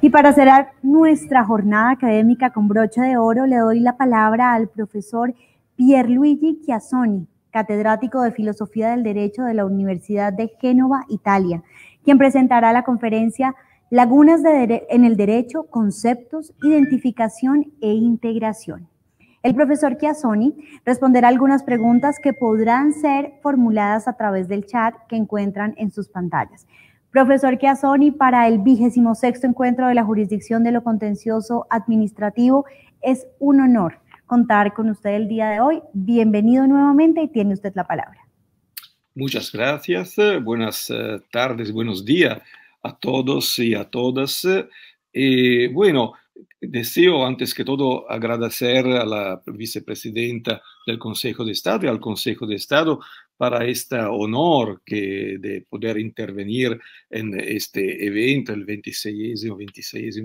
Y para cerrar nuestra jornada académica con brocha de oro, le doy la palabra al profesor Pierluigi Chiassoni, catedrático de Filosofía del Derecho de la Universidad de Génova, Italia, quien presentará la conferencia Lagunas en el Derecho, Conceptos, Identificación e Integración. El profesor Chiassoni responderá algunas preguntas que podrán ser formuladas a través del chat que encuentran en sus pantallas. Profesor Chiassoni, para el vigésimo sexto encuentro de la jurisdicción de lo contencioso administrativo, es un honor contar con usted el día de hoy. Bienvenido nuevamente y tiene usted la palabra. Muchas gracias, eh, buenas eh, tardes, buenos días a todos y a todas. Eh, bueno, deseo antes que todo agradecer a la vicepresidenta del Consejo de Estado y al Consejo de Estado para este honor que, de poder intervenir en este evento, el 26, 26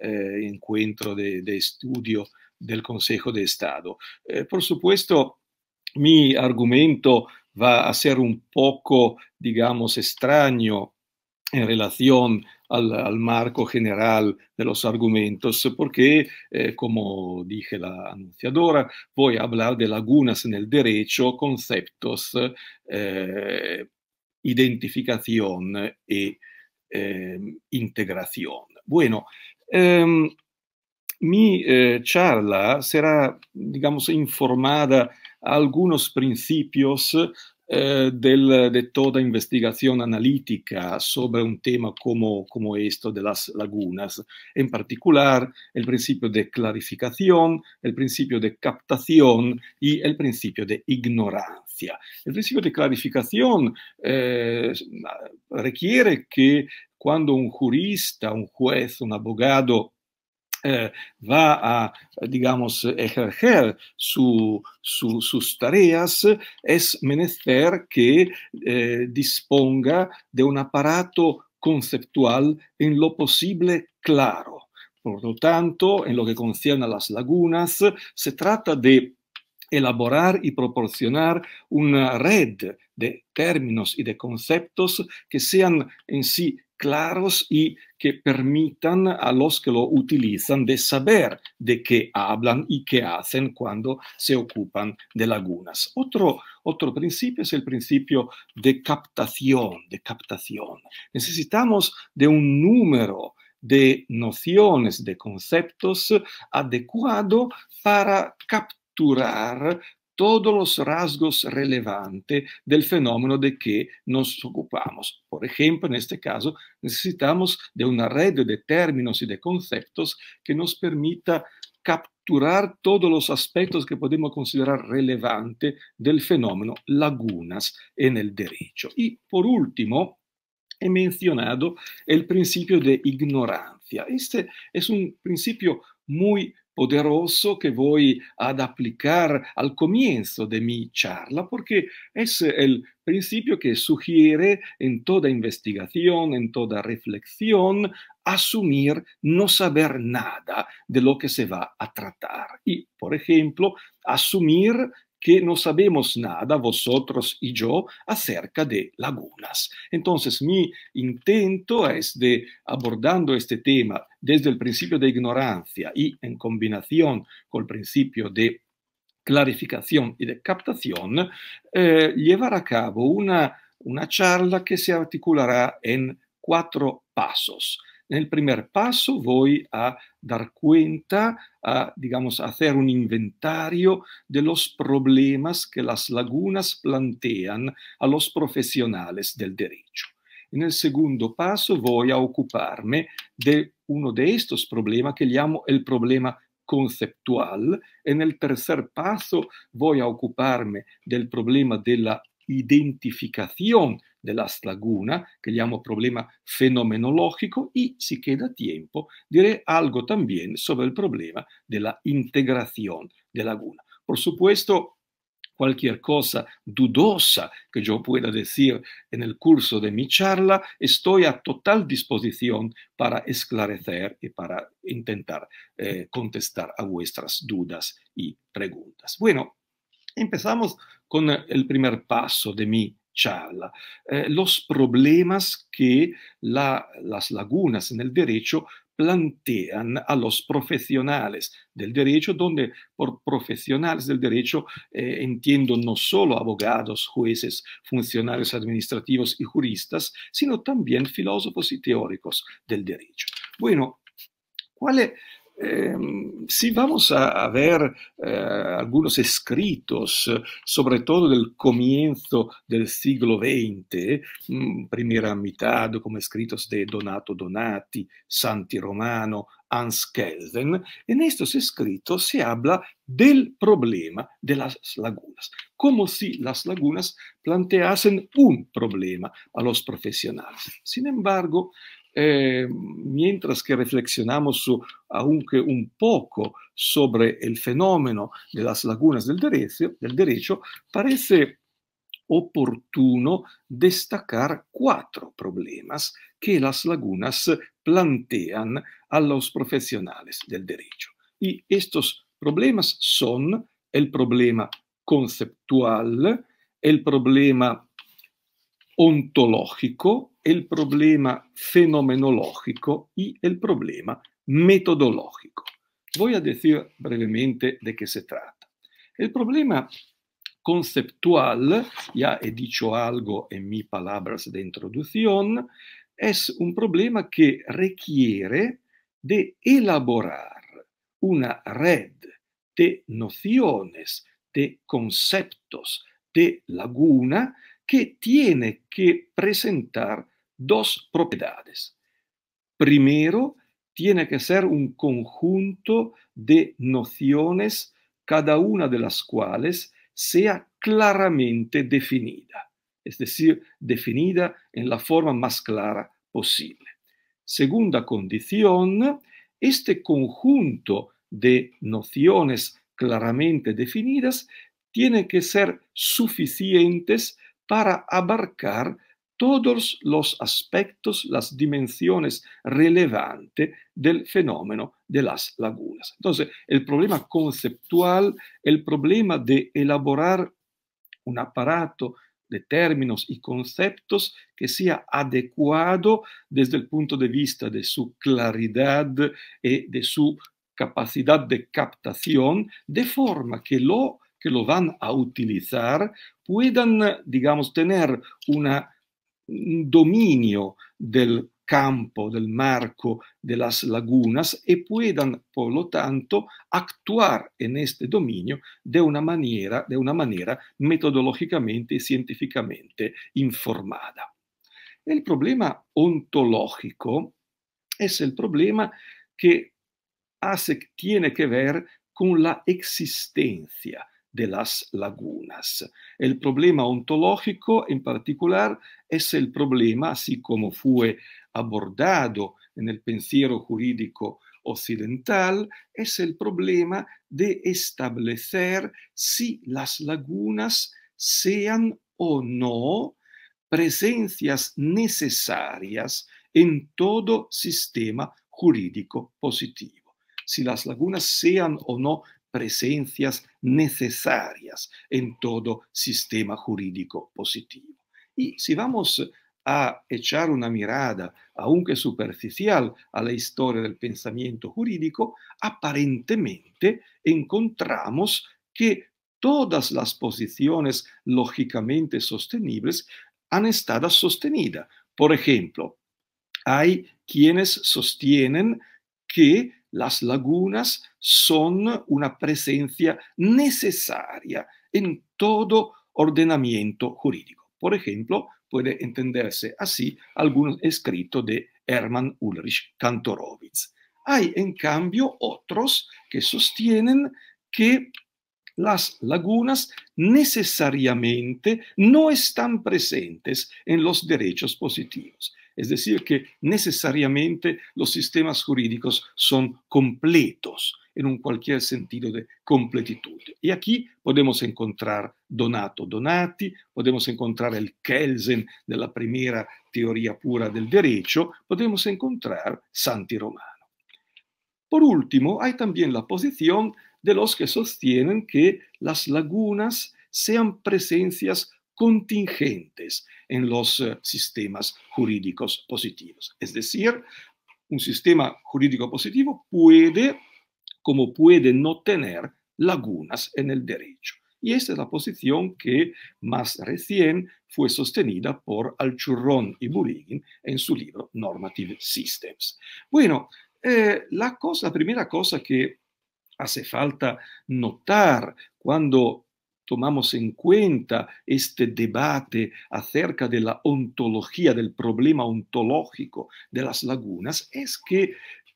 eh, encuentro de, de, estudio del Consejo de Estado. Eh, por supuesto, mi argumento va a ser un poco, digamos, extraño en relación al, al, marco general de los argumentos, porque, eh, como dije la anunciadora, voy a hablar de lagunas en el derecho, conceptos, eh, identificación e ehm, ehm, eh, integración. Bueno, mi charla será, digamos, informada a algunos principios Eh, eh, de toda investigación analítica sobre un tema como, esto de las lagunas. En particular, el principio de clarificación, el principio de captación y el principio de ignorancia. El principio de clarificación eh, requiere que cuando un jurista, un juez, un abogado eh, va a, digamos, ejercer su, sus tareas, es menester que eh, disponga de un aparato conceptual en lo posible claro. Por lo tanto, en lo que concierne a las lagunas, se trata de elaborar y proporcionar una red de términos y de conceptos que sean en sí claros y que permitan a los que lo utilizan de saber de qué hablan y qué hacen cuando se ocupan de lagunas. Otro, otro principio es el principio de captación, de captación. Necesitamos de un número de nociones, de conceptos adecuado para capturar todos los rasgos relevantes del fenómeno de que nos ocupamos. Por ejemplo, en este caso, necesitamos de una red de términos y de conceptos que nos permita capturar todos los aspectos que podemos considerar relevantes del fenómeno lagunas en el derecho. Y por último, he mencionado el principio de ignorancia. Este es un principio muy poderoso que voy a aplicar al comienzo de mi charla, porque es el principio que sugiere en toda investigación, en toda reflexión, asumir no saber nada de lo que se va a tratar. Y, por ejemplo, asumir que no sabemos nada, vosotros y yo, acerca de lagunas. Entonces, mi intento es de, abordando este tema desde el principio de ignorancia y en combinación con el principio de clarificación y de captación, eh, llevar a cabo una charla que se articulará en cuatro pasos en el primer paso voy a dar cuenta, a, digamos, hacer un inventario de los problemas que las lagunas plantean a los profesionales del derecho. En el segundo paso voy a ocuparme de uno de estos problemas que llamo el problema conceptual. En el tercer paso voy a ocuparme del problema de la identificación de las lagunas, que llamo problema fenomenológico, y e si queda tiempo, diré algo también sobre el problema de la integración de Laguna. Por supuesto, cualquier cosa dudosa que yo pueda decir en el curso de mi charla, estoy a total disposición para esclarecer y e para intentar eh, contestar a vuestras dudas y preguntas. Bueno, empezamos con el primer paso de mi eh, los problemas que las lagunas en el derecho plantean a los profesionales del derecho, donde por profesionales del derecho eh, entiendo no solo abogados, jueces, funcionarios administrativos y juristas, sino también filósofos y teóricos del derecho. Bueno, ¿cuál es, Eh, si vamos a, ver eh, algunos escritos, sobre todo del comienzo del siglo XX, mm, primera mitad, como escritos de Donato Donati, Santi Romano, Hans Kelsen. En estos escritos se habla del problema de las lagunas, como si las lagunas planteasen un problema a los profesionales. Sin embargo, Eh, mientras que reflexionamos aunque un poco sobre el fenómeno de las lagunas del derecho, del derecho parece oportuno destacar cuatro problemas que las lagunas plantean a los profesionales del derecho. Y estos problemas son el problema conceptual, el problema ontológico, el problema fenomenológico y el problema metodológico. Voy a decir brevemente de qué se trata. El problema conceptual, ya he dicho algo en mis palabras de introducción, es un problema que requiere de elaborar una red de nociones, de conceptos, de laguna que tiene que presentar dos propiedades. Primero, tiene que ser un conjunto de nociones, cada una de las cuales sea claramente definida, es decir, definida en la forma más clara posible. Segunda condición, este conjunto de nociones claramente definidas tiene que ser suficientes para abarcar todos los aspectos, las dimensiones relevantes del fenómeno de las lagunas. Entonces, el problema conceptual, el problema de elaborar un aparato de términos y conceptos que sea adecuado desde el punto de vista de su claridad y eh, de su capacidad de captación, de forma que lo que lo van a utilizar puedan, digamos, tener un dominio del campo, del marco de las lagunas y puedan, por lo tanto, actuar en este dominio de una manera, de una manera metodológicamente y científicamente informada. El problema ontológico es el problema que tiene que ver con la existencia, de las lagunas. El problema ontológico en particular es el problema, así como fue abordado en el pensiero jurídico occidental, es el problema de establecer si las lagunas sean o no presencias necesarias en todo sistema jurídico positivo si las lagunas sean o no presencias necesarias en todo sistema jurídico positivo. Y si vamos a echar una mirada, aunque superficial, a la historia del pensamiento jurídico, aparentemente encontramos que todas las posiciones lógicamente sostenibles han estado sostenidas. Por ejemplo, hay quienes sostienen que las lagunas son una presencia necesaria en todo ordenamiento jurídico. Por ejemplo, puede entenderse así algún escrito de Hermann Ulrich Kantorowicz. Hay, en cambio, otros que sostienen que las lagunas necesariamente no están presentes en los derechos positivos. Es decir, que necesariamente los sistemas jurídicos son completos en un cualquier sentido de completitud. Y aquí podemos encontrar Donato Donati, podemos encontrar el Kelsen de la primera teoría pura del derecho, podemos encontrar Santi Romano. Por último, hay también la posición de los que sostienen que las lagunas sean presencias contingentes en los eh, sistemas jurídicos positivos. Es decir, un sistema jurídico positivo puede, como puede, no tener lagunas en el derecho. Y esta es la posición que más recién fue sostenida por Alchurrón y Burigin en su libro Normative Systems. Bueno, eh, la, cosa, la primera cosa que hace falta notar cuando tomamos en cuenta este debate acerca de la ontología, del problema ontológico de las lagunas, es que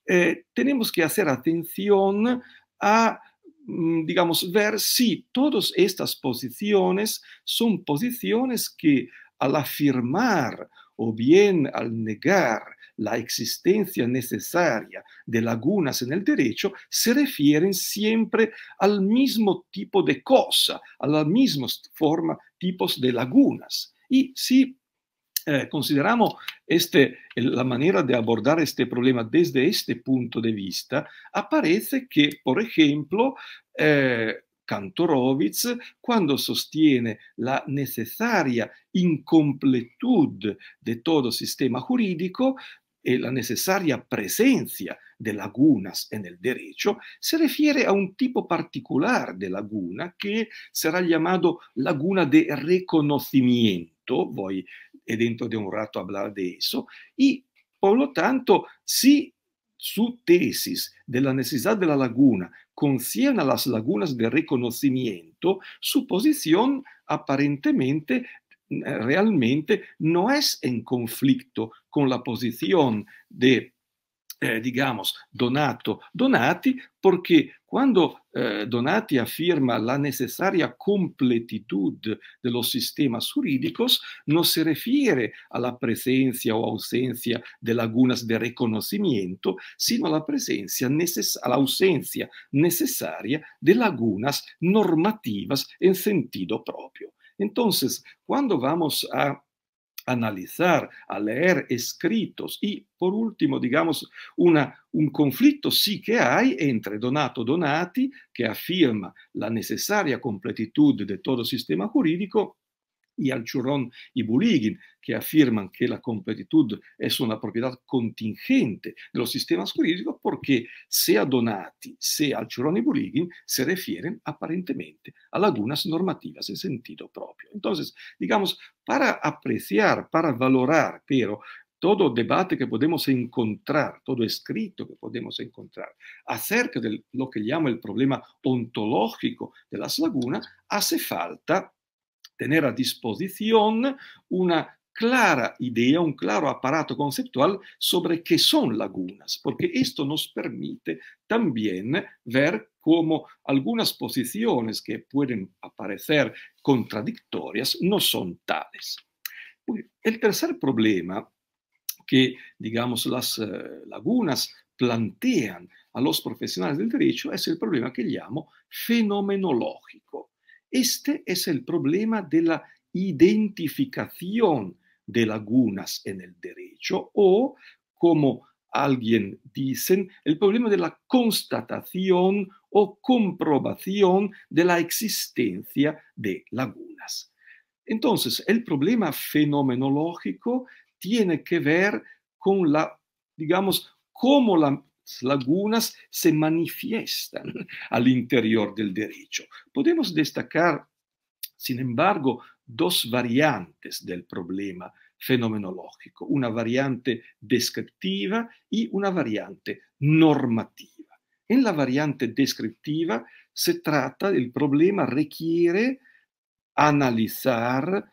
eh, tenemos que hacer atención a mm, digamos, ver si todas estas posiciones son posiciones que al afirmar o bien al negar la existencia necesaria de lagunas en el derecho se refieren siempre al mismo tipo de cosa, a la misma forma, tipos de lagunas. Y si eh, consideramos este, la manera de abordar este problema desde este punto de vista, aparece que, por ejemplo, eh, Kantorowicz, quando sostiene la necessaria incompletud di tutto sistema giuridico, e la necessaria presenza de lagunas en el derecho se refiere a un tipo particular de laguna che sarà llamado laguna de reconocimiento, voy dentro de un rato a hablar de eso, y por lo tanto, si su tesis de la necesidad de la laguna concierne a las lagunas de reconocimiento, su posición aparentemente eh, realmente no es en conflicto con la posición de, eh, digamos, Donato Donati, porque cuando eh, Donati afirma la necesaria completitud de los sistemas jurídicos, no se refiere a la presencia o ausencia de lagunas de reconocimiento, sino a la, presencia a la ausencia necesaria de lagunas normativas en sentido propio. Entonces, cuando vamos a analizar, a leer escritos y, por último, digamos, un conflicto sí que hay entre Donato Donati, que afirma la necesaria completitud de todo sistema jurídico, y Alchurón y Buligin, que afirman que la completitud es una propiedad contingente de los sistemas jurídicos porque sea Donati, sea Alchurón y Buligin se refieren aparentemente a lagunas normativas en sentido propio. Entonces, digamos, para apreciar, para valorar, pero todo debate que podemos encontrar, todo escrito que podemos encontrar acerca de lo que llamo el problema ontológico de las lagunas, hace falta tener a disposición una clara idea, un claro aparato conceptual sobre qué son lagunas, porque esto nos permite también ver cómo algunas posiciones que pueden aparecer contradictorias no son tales. El tercer problema que, digamos, las eh, lagunas plantean a los profesionales del derecho es el problema que llamo fenomenológico. Este es el problema de la identificación de lagunas en el derecho o, como alguien dice, el problema de la constatación o comprobación de la existencia de lagunas. Entonces, el problema fenomenológico tiene que ver con la, digamos, cómo la lagunas se manifiestan al interior del derecho. Podemos destacar, sin embargo, dos variantes del problema fenomenológico, una variante descriptiva y una variante normativa. En la variante descriptiva se trata del problema requiere analizar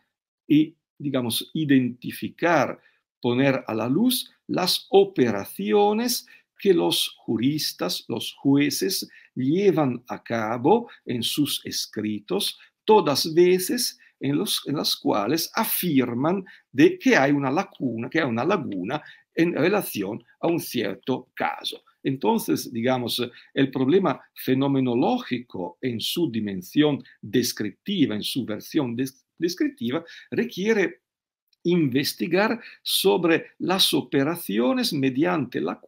y, digamos, identificar, poner a la luz las operaciones que los juristas, los jueces, llevan a cabo en sus escritos todas veces en, los, en las cuales afirman de que hay una lacuna, que hay una laguna en relación a un cierto caso. Entonces, digamos, el problema fenomenológico en su dimensión descriptiva, en su versión descriptiva, requiere investigar sobre las operaciones mediante, las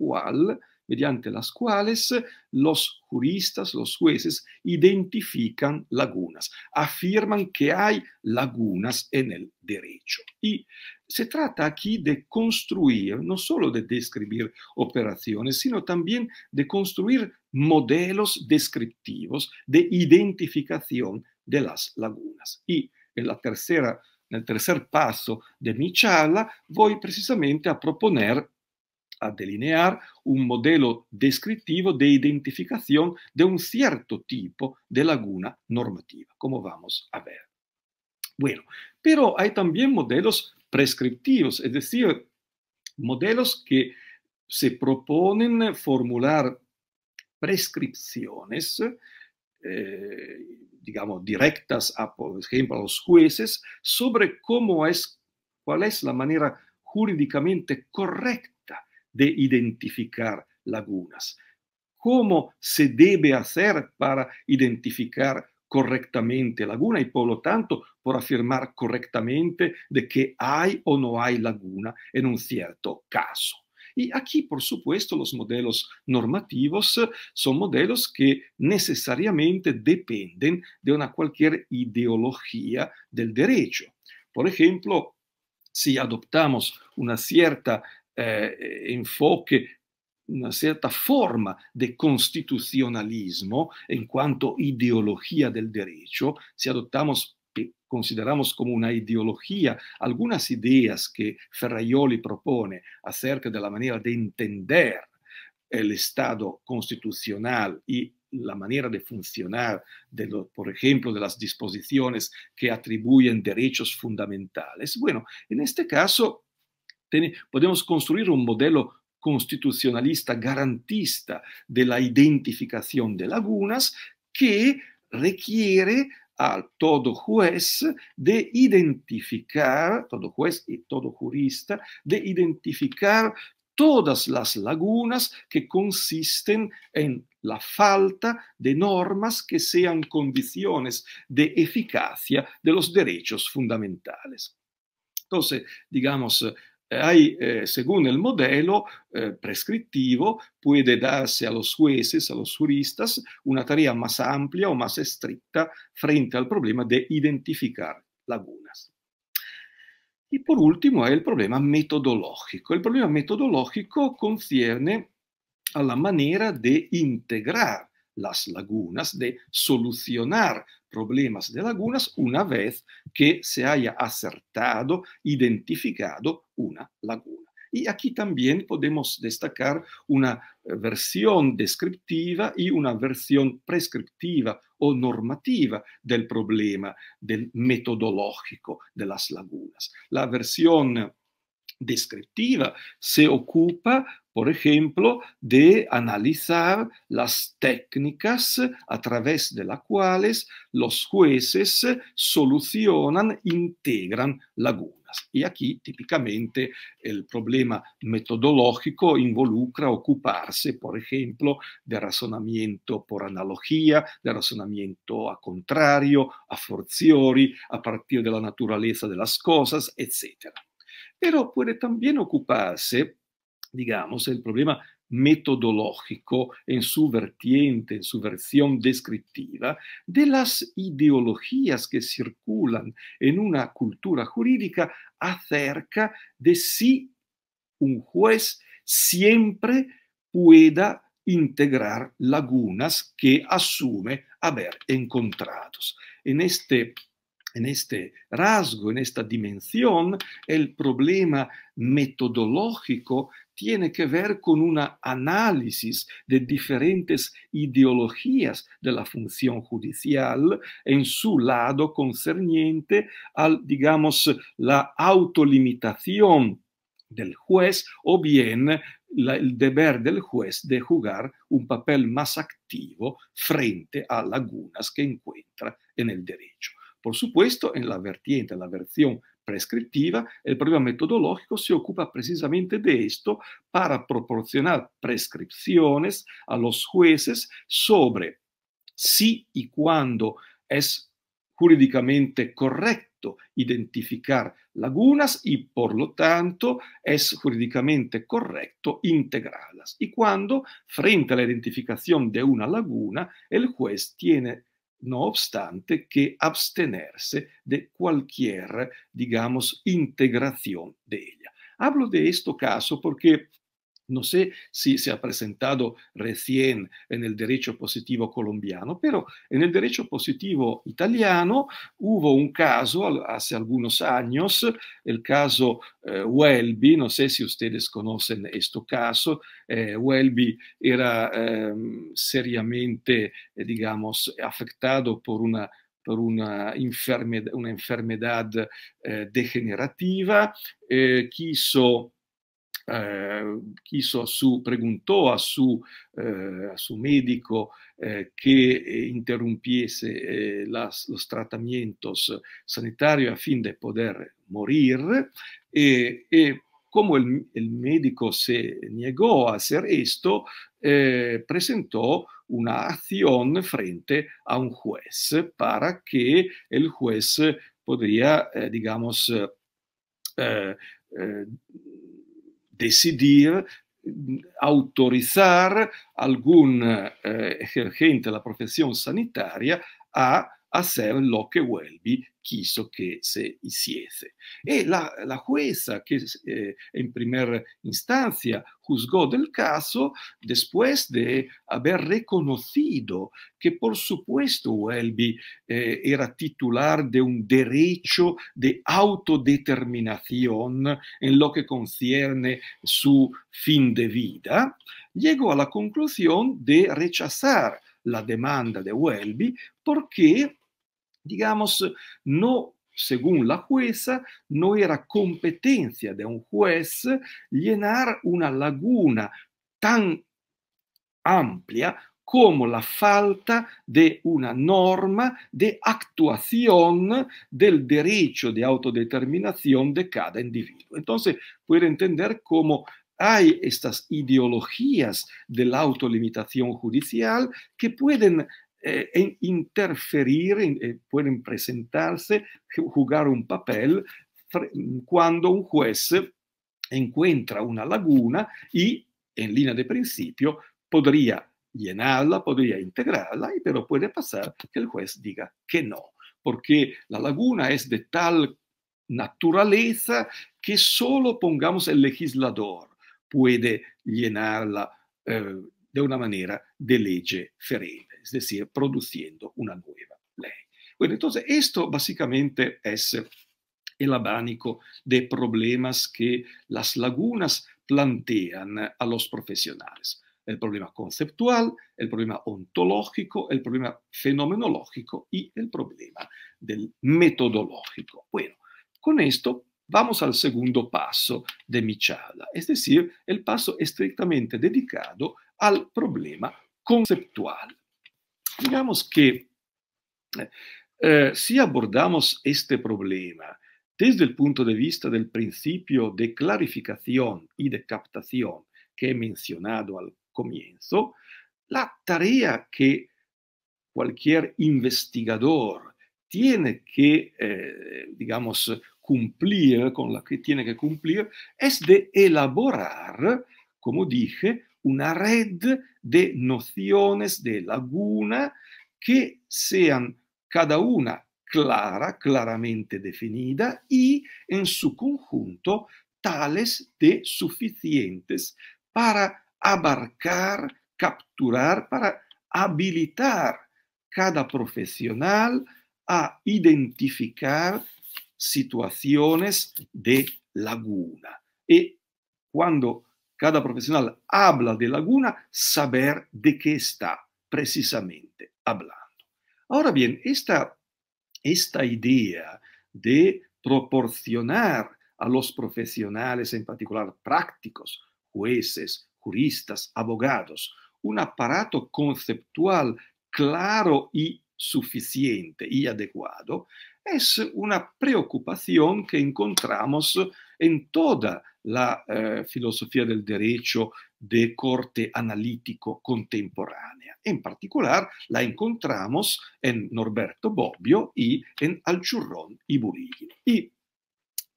cuales los juristas, los jueces, identifican lagunas, afirman que hay lagunas en el derecho. Y se trata aquí de construir, no solo de describir operaciones, sino también de construir modelos descriptivos de identificación de las lagunas. Y en la tercera en el tercer paso de mi charla, voy precisamente a proponer, a delinear un modelo descriptivo de identificación de un cierto tipo de laguna normativa, como vamos a ver. Bueno, pero hay también modelos prescriptivos, es decir, modelos que se proponen formular prescripciones eh, digamos, directas a, por ejemplo, a los jueces sobre cómo es, cuál es la manera jurídicamente correcta de identificar lagunas, cómo se debe hacer para identificar correctamente laguna y por lo tanto por afirmar correctamente de que hay o no hay laguna en un cierto caso. Y aquí, por supuesto, los modelos normativos eh, son modelos que necesariamente dependen de una cualquier ideología del derecho. Por ejemplo, si adoptamos una cierta eh, enfoque una cierta forma de constitucionalismo en cuanto a ideología del derecho, si adoptamos consideramos como una ideología algunas ideas que Ferraioli propone acerca de la manera de entender el Estado constitucional y la manera de funcionar, de por ejemplo, de las disposiciones que atribuyen derechos fundamentales. Bueno, en este caso podemos construir un modelo constitucionalista garantista de la identificación de lagunas que requiere a todo juez de identificar, todo juez y todo jurista, de identificar todas las lagunas que consisten en la falta de normas que sean condiciones de eficacia de los derechos fundamentales. Entonces, digamos, hai, eh, según el modelo eh, prescriptivo, puede darse a los jueces, a los juristas, una tarea más ampia o más estricta frente al problema di identificare lagunas. E por último, è il problema metodológico. Il problema metodológico concierne alla maniera di de integrar las lagunas, de solucionar problemas de lagunas una vez que se haya acertado, identificado una laguna. Y aquí también podemos destacar una eh, versión descriptiva y una versión prescriptiva o normativa del problema del metodológico de las lagunas. La versión descriptiva. Se ocupa, por ejemplo, di analizzare le tecniche a través de las cuales los jueces solucionan, integrano lagunas. E qui, típicamente il problema metodológico involucra occuparsi, por ejemplo, del razonamiento por analogia, del razonamiento a contrario, a forziori, a partire dalla la naturaleza de las cosas, pero puede también ocuparse, digamos, el problema metodológico en su vertiente, en su versión descriptiva, de las ideologías que circulan en una cultura jurídica acerca de si un juez siempre pueda integrar lagunas que asume haber encontrado. En este en este rasgo, en esta dimensión, el problema metodológico tiene que ver con un análisis de diferentes ideologías de la función judicial en su lado concerniente al, digamos, la autolimitación del juez o bien el deber del juez de jugar un papel más activo frente a lagunas que encuentra en el derecho. Por supuesto, en la vertiente, en la versión prescriptiva, el problema metodológico se ocupa precisamente de esto para proporcionar prescripciones a los jueces sobre si y cuándo es jurídicamente correcto identificar lagunas y por lo tanto es jurídicamente correcto integrarlas. Y cuando, frente a la identificación de una laguna, el juez tiene no obstante que abstenerse de cualquier, digamos, integración de ella. Hablo de este caso porque no sé si se ha presentado recién en el derecho positivo colombiano, pero en el derecho positivo italiano hubo un caso hace algunos años, el caso eh, Welby, no sé si ustedes conocen este caso, eh, Welby era ehm, seriamente, eh, digamos, afectado por una por una enfermedad degenerativa, quiso eh, iso su preguntò a su, eh, a su medico eh, che interrompiese eh, eh las, los tratamientos sanitarios a fin di poter morire e, e como el, el, médico se negò a hacer esto, eh, presentó una azione frente a un juez para che il juez potesse, eh, digamos, eh, eh decidir mm, autorizar algún eh, de la profesión sanitaria a hacer lo che Welby quiso che se hiciese. E la, la jueza che eh, en primera instancia juzgó del caso, después de aver reconocido che por supuesto Welby eh, era titular de un derecho de autodeterminación en lo che concierne su fin de vida, llegó a la conclusión de rechazar la demanda de Welby porque digamos, no según la jueza, no era competencia de un juez llenar una laguna tan amplia como la falta de una norma de actuación del derecho de autodeterminación de cada individuo. Entonces, puede entender cómo hay estas ideologías de la autolimitación judicial que pueden eh, e interferir, eh, pueden presentarse, jugar un papel cuando un juez encuentra una laguna y, en línea de principio, podría llenarla, podría integrarla, pero puede pasar que el juez diga que no, porque la laguna es de tal naturaleza que solo pongamos el legislador puede llenarla eh, de una manera de ley ferente es decir, produciendo una nueva ley. Bueno, entonces esto básicamente es el abanico de problemas que las lagunas plantean a los profesionales. El problema conceptual, el problema ontológico, el problema fenomenológico y el problema del metodológico. Bueno, con esto vamos al segundo paso de Michada, es decir, el paso estrictamente dedicado al problema conceptual. Digamos que eh, eh, si abordamos este problema desde el punto de vista del principio de clarificación y de captación que he mencionado al comienzo, la tarea que cualquier investigador tiene que, eh, digamos, cumplir, con la que tiene que cumplir, es de elaborar, como dije, una red de nociones de laguna que sean cada una clara, claramente definida y en su conjunto tales de suficientes para abarcar, capturar, para habilitar cada profesional a identificar situaciones de laguna. Y cuando cada profesional habla de laguna, saber de qué está precisamente hablando. Ahora bien, esta, esta idea de proporcionar a los profesionales, en particular prácticos, jueces, juristas, abogados, un aparato conceptual claro y suficiente y adecuado, es una preocupación que encontramos en toda la eh, filosofía del derecho de corte analítico contemporánea. En particular, la encontramos en Norberto Bobbio y en Alchurrón y Burighi. Y,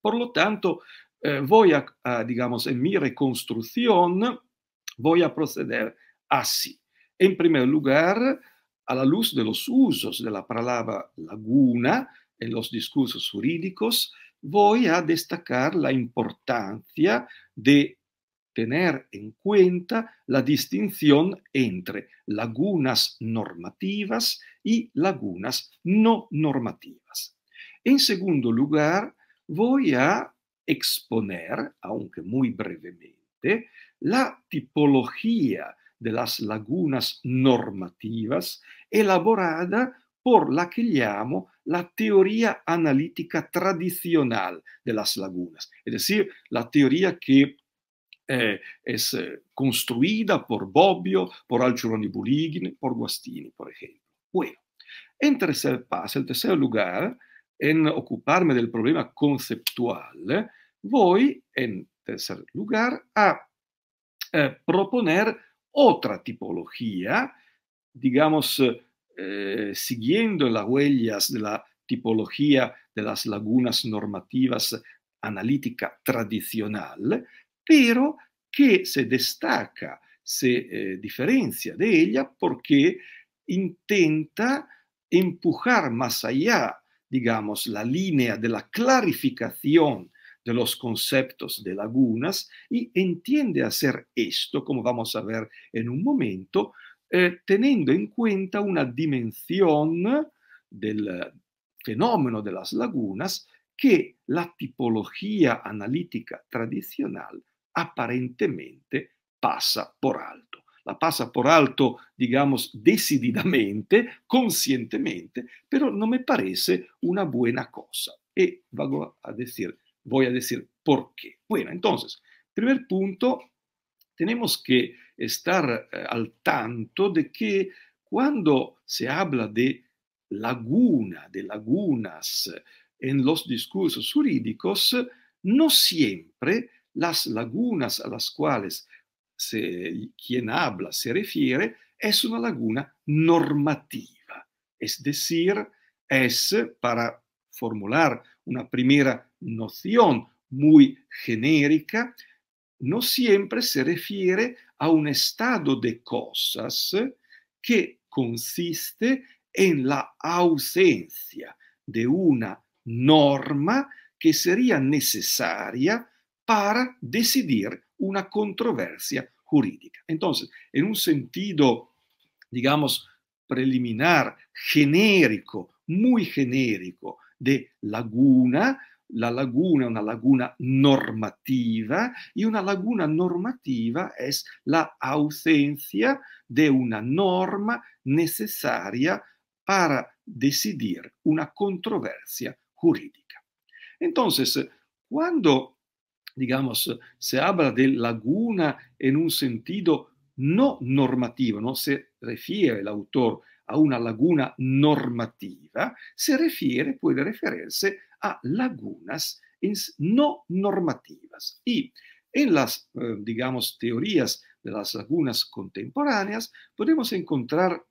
por lo tanto, eh, voy a, a, digamos, en mi reconstrucción, voy a proceder así. En primer lugar, a la luz de los usos de la palabra laguna, en los discursos jurídicos, voy a destacar la importancia de tener en cuenta la distinción entre lagunas normativas y lagunas no normativas. En segundo lugar, voy a exponer, aunque muy brevemente, la tipología de las lagunas normativas elaborada por la que llamo la teoría analítica tradicional de las lagunas, es decir, la teoría que eh, es construida por Bobbio, por Alciuroni Buligni, por Guastini, por ejemplo. Bueno, en tercer paso, en tercer lugar, en ocuparme del problema conceptual, voy, en tercer lugar, a eh, proponer otra tipología, digamos, Eh, siguiendo las huellas de la tipología de las lagunas normativas analítica tradicional, pero que se destaca, se eh, diferencia de ella porque intenta empujar más allá, digamos, la línea de la clarificación de los conceptos de lagunas y entiende hacer esto, como vamos a ver en un momento, eh, tenendo in cuenta una dimensione del fenomeno delle las lagunas che la tipologia analitica tradizionale apparentemente passa por alto. La passa por alto, digamos, decididamente, conscientemente, però non mi pare una buona cosa. E vago a decir, voy a decir Bueno, entonces, primer punto, tenemos que estar eh, al tanto de que cuando se habla de laguna, de lagunas eh, en los discursos jurídicos, no siempre las lagunas a las cuales quien habla se refiere es una laguna normativa, es decir, es para formular una primera noción muy genérica, no siempre se refiere a un estado de cosas que consiste en la ausencia de una norma que sería necesaria para decidir una controversia jurídica. Entonces, en un sentido, digamos, preliminar, genérico, muy genérico, de laguna, la laguna è una laguna normativa e una laguna normativa è la ausencia di una norma necessaria per decidere una controversia giuridica. Entonces, quando digamos, se habla di laguna in un sentido non normativo, non se refiere el autor a una laguna normativa, se refiere, puede referirse a lagunas no normativas. Y en las, eh, digamos, teorías de las lagunas contemporáneas podemos encontrar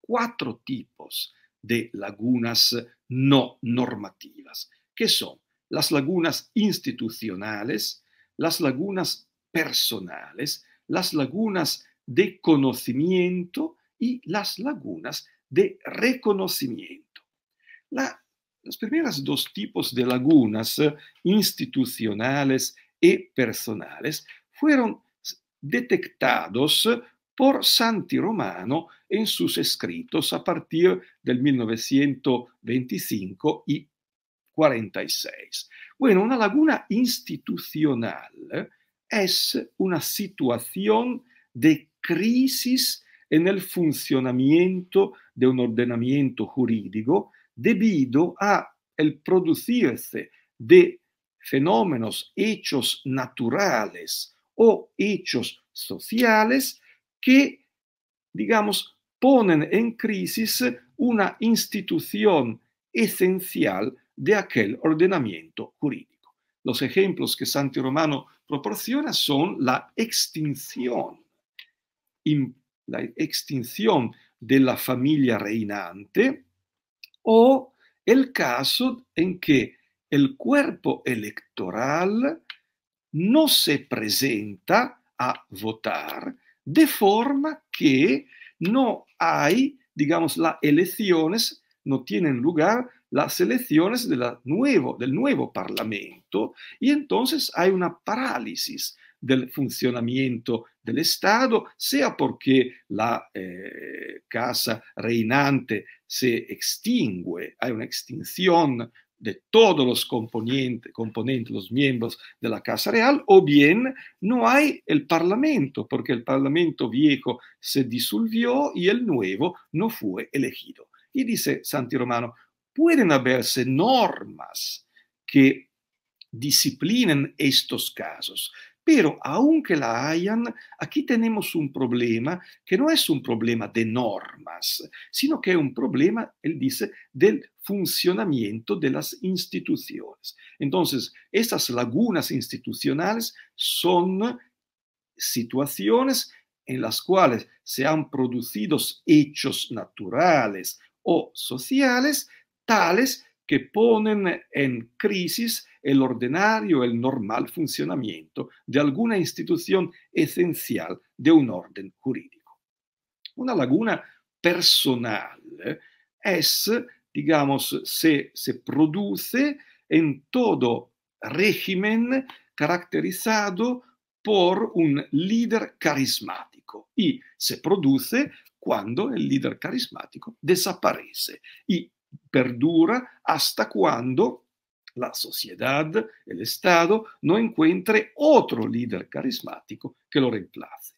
cuatro tipos de lagunas no normativas, que son las lagunas institucionales, las lagunas personales, las lagunas de conocimiento y las lagunas de reconocimiento. La los primeros dos tipos de lagunas eh, institucionales y e personales fueron detectados eh, por Santi Romano en sus escritos a partir del 1925 y 46. Bueno, una laguna institucional eh, es una situación de crisis en el funcionamiento de un ordenamiento jurídico debido a el producirse de fenómenos, hechos naturales o hechos sociales que, digamos, ponen en crisis una institución esencial de aquel ordenamiento jurídico. Los ejemplos que Santi Romano proporciona son la extinción, la extinción de la familia reinante, o el caso en que el cuerpo electoral no se presenta a votar de forma que no hay, digamos, las elecciones, no tienen lugar las elecciones del nuevo Parlamento y entonces hay una parálisis del funcionamiento del Estado, sea porque la eh, casa reinante se extingue, hay una extinción de todos los componentes, componentes, los miembros de la Casa Real, o bien no hay el Parlamento, porque el Parlamento viejo se disolvió y el nuevo no fue elegido. Y dice Santi Romano, pueden haberse normas que disciplinen estos casos, pero aunque la hayan, aquí tenemos un problema que no es un problema de normas, sino que es un problema, él dice, del funcionamiento de las instituciones. Entonces, estas lagunas institucionales son situaciones en las cuales se han producido hechos naturales o sociales tales que ponen en crisis el ordinario, il normal funzionamento di alcuna institución esencial di un orden giuridico. Una laguna personale è, digamos, se, se produce en todo régimen caracterizado por un líder carismático e se produce quando il líder carismático desaparece e perdura hasta quando la sociedad, el Estado, no encuentre otro líder carismático que lo reemplace.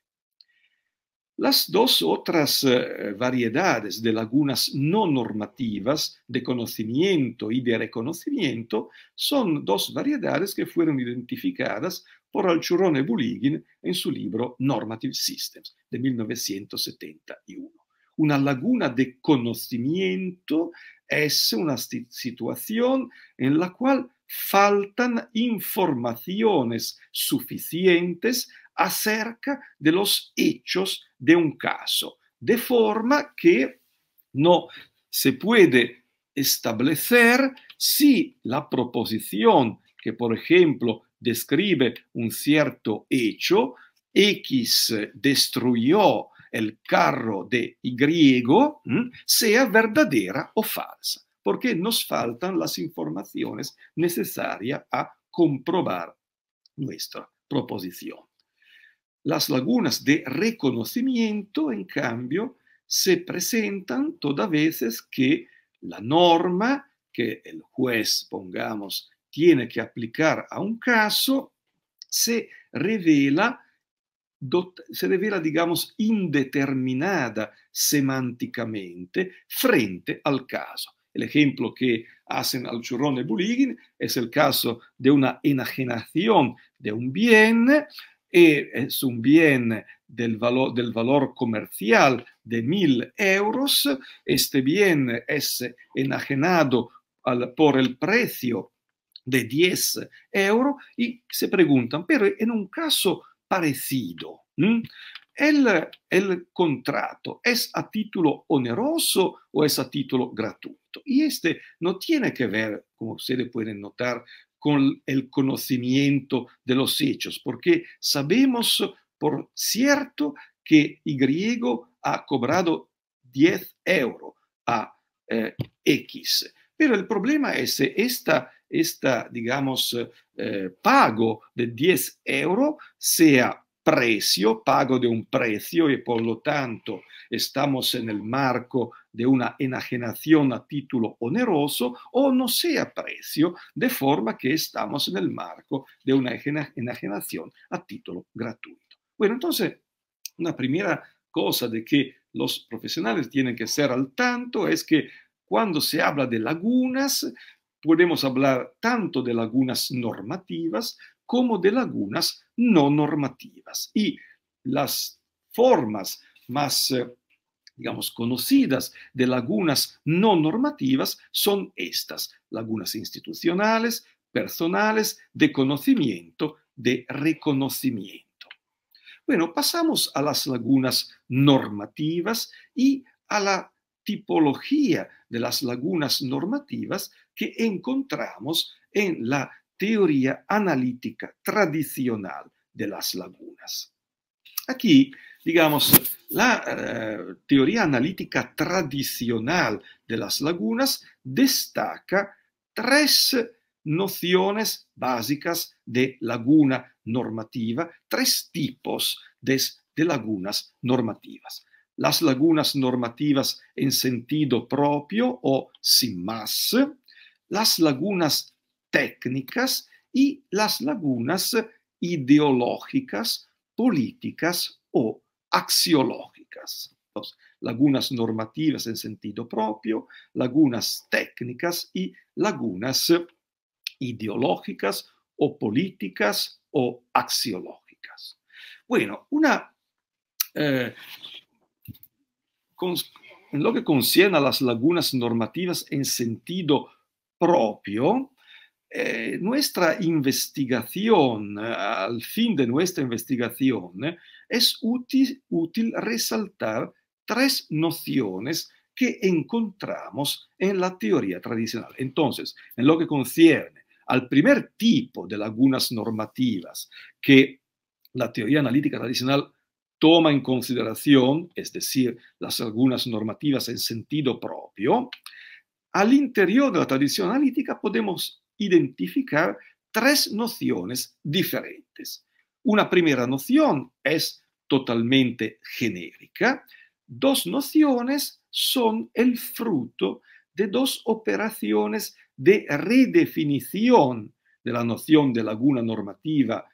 Las dos otras eh, variedades de lagunas no normativas de conocimiento y de reconocimiento son dos variedades que fueron identificadas por Alchurón Buligin en su libro Normative Systems de 1971. Una laguna de conocimiento es una situación en la cual faltan informaciones suficientes acerca de los hechos de un caso, de forma que no se puede establecer si la proposición que, por ejemplo, describe un cierto hecho, X destruyó el carro de griego, sea verdadera o falsa, porque nos faltan las informaciones necesarias a comprobar nuestra proposición. Las lagunas de reconocimiento, en cambio, se presentan todas veces que la norma que el juez, pongamos, tiene que aplicar a un caso, se revela se revela, digamos, indeterminada semánticamente frente al caso. El ejemplo que hacen al Churrón de Buligin es el caso de una enajenación de un bien, eh, es un bien del, valor del valor comercial de mil euros, este bien es enajenado por el precio de 10 euros y se preguntan, pero en un caso parecido. El, contrato es a título oneroso o es a título gratuito. Y este no tiene que ver, como ustedes pueden notar, con el conocimiento de los hechos, porque sabemos por cierto que Y ha cobrado 10 euros a eh, X. Pero el problema es esta esta, digamos, eh, eh, pago de 10 euros sea precio, pago de un precio y por lo tanto estamos en el marco de una enajenación a título oneroso o no sea precio, de forma que estamos en el marco de una enajenación a título gratuito. Bueno, entonces, una primera cosa de que los profesionales tienen que ser al tanto es que cuando se habla de lagunas, podemos hablar tanto de lagunas normativas como de lagunas no normativas. Y las formas más, eh, digamos, conocidas de lagunas no normativas son estas, lagunas institucionales, personales, de conocimiento, de reconocimiento. Bueno, pasamos a las lagunas normativas y a la tipología de las lagunas normativas que encontramos en la teoría analítica tradicional de las lagunas. Aquí, digamos, la eh, teoría analítica tradicional de las lagunas destaca tres nociones básicas de laguna normativa, tres tipos de lagunas normativas las lagunas normativas en sentido propio o sin más, las lagunas técnicas y las lagunas ideológicas, políticas o axiológicas. lagunas normativas en sentido propio, lagunas técnicas y lagunas ideológicas o políticas o axiológicas. Bueno, una eh, en lo que concierne a las lagunas normativas en sentido propio, eh, nuestra investigación, eh, al fin de nuestra investigación, eh, es útil, útil resaltar tres nociones que encontramos en la teoría tradicional. Entonces, en lo que concierne al primer tipo de lagunas normativas que la teoría analítica tradicional toma en consideración, es decir, las algunas normativas en sentido propio, al interior de la tradición analítica podemos identificar tres nociones diferentes. Una primera noción es totalmente genérica, dos nociones son el fruto de dos operaciones de redefinición de la noción de laguna normativa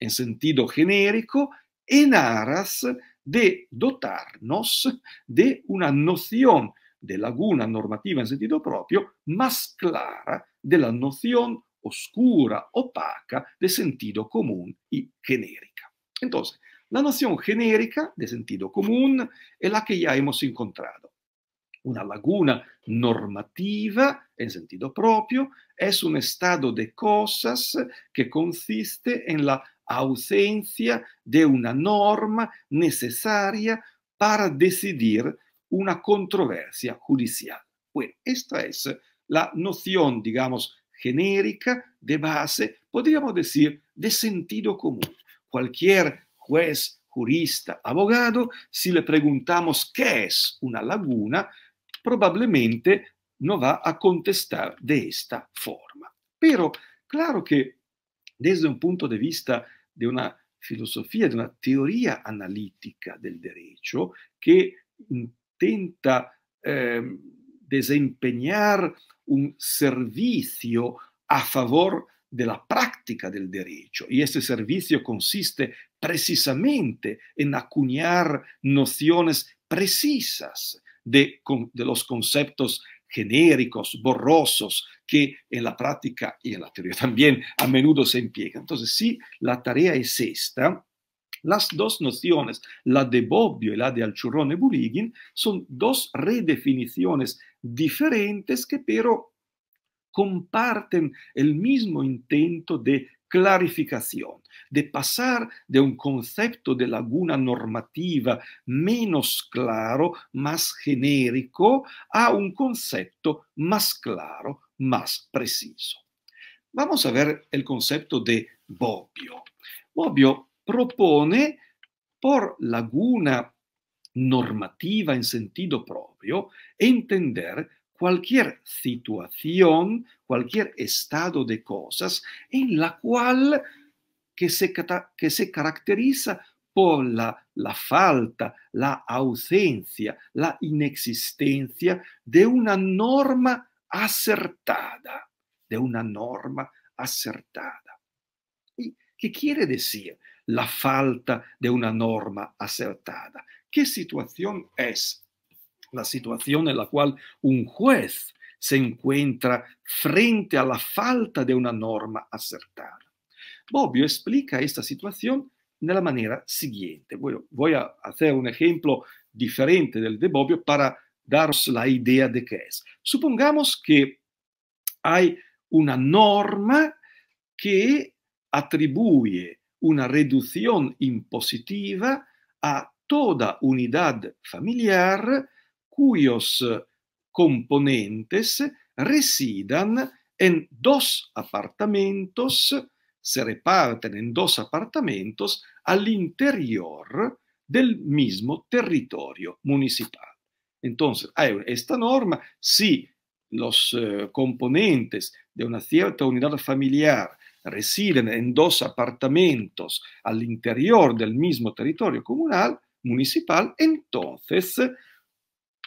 en sentido genérico en aras de dotarnos de una noción de laguna normativa en sentido propio más clara de la noción oscura, opaca, de sentido común y genérica. Entonces, la noción genérica de sentido común es la que ya hemos encontrado. Una laguna normativa en sentido propio es un estado de cosas que consiste en la ausencia de una norma necesaria para decidir una controversia judicial. Bueno, esta es la noción, digamos, genérica de base, podríamos decir, de sentido común. Cualquier juez, jurista, abogado, si le preguntamos qué es una laguna, probablemente no va a contestar de esta forma. Pero claro que desde un punto de vista de una filosofía, de una teoría analítica del derecho que intenta em, desempeñar un servicio a favor de la práctica del derecho. Y este servicio consiste precisamente en acuñar nociones precisas de, de los conceptos genéricos, borrosos, que en la práctica y en la teoría también a menudo se emplea. Entonces, si la tarea es esta, las dos nociones, la de Bobbio y la de Alchurrone Burigin, son dos redefiniciones diferentes que pero comparten el mismo intento de clarificación, de pasar de un concepto de laguna normativa menos claro, más genérico, a un concepto más claro, más preciso. Vamos a ver el concepto de Bobbio. Bobbio propone por laguna normativa en sentido propio entender cualquier situación, cualquier estado de cosas en la cual que se, caracteriza por la falta, la ausencia, la inexistencia de una norma acertada, de una norma acertada. ¿Y qué quiere decir la falta de una norma acertada? ¿Qué situación es? La situación en la cual un juez se encuentra frente a la falta de una norma acertada. Bobbio explica esta situación de la manera siguiente. Voy a hacer un ejemplo diferente del de Bobbio para daros la idea de qué es. Supongamos que hay una norma que atribuye una reducción impositiva a toda unidad familiar cuyos eh, componentes residan en dos apartamentos, se reparten en dos apartamentos al interior del mismo territorio municipal. Entonces, hay esta norma, si los eh, componentes de una cierta unidad familiar residen en dos apartamentos al interior del mismo territorio comunal, municipal, entonces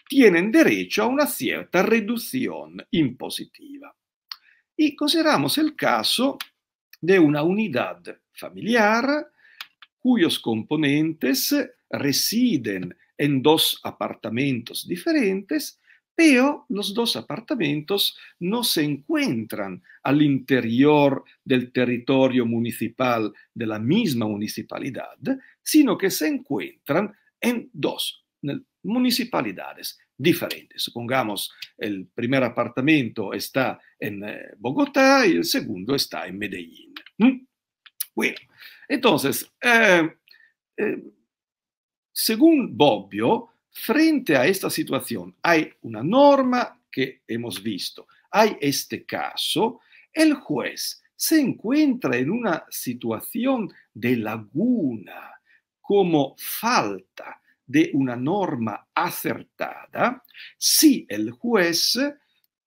tienen derecho a una cierta reducción impositiva. Y consideramos el caso de una unidad familiar cuyos componentes residen en dos apartamentos diferentes, pero los dos apartamentos no se encuentran al interior del territorio municipal de la misma municipalidad, sino que se encuentran en dos municipalidades diferentes. Supongamos el primer apartamento está en eh, Bogotá y el segundo está en Medellín. ¿Mm? Bueno, entonces, eh, eh, según Bobbio, frente a esta situación hay una norma que hemos visto, hay este caso, el juez se encuentra en una situación de laguna, como falta de una norma acertada, si el juez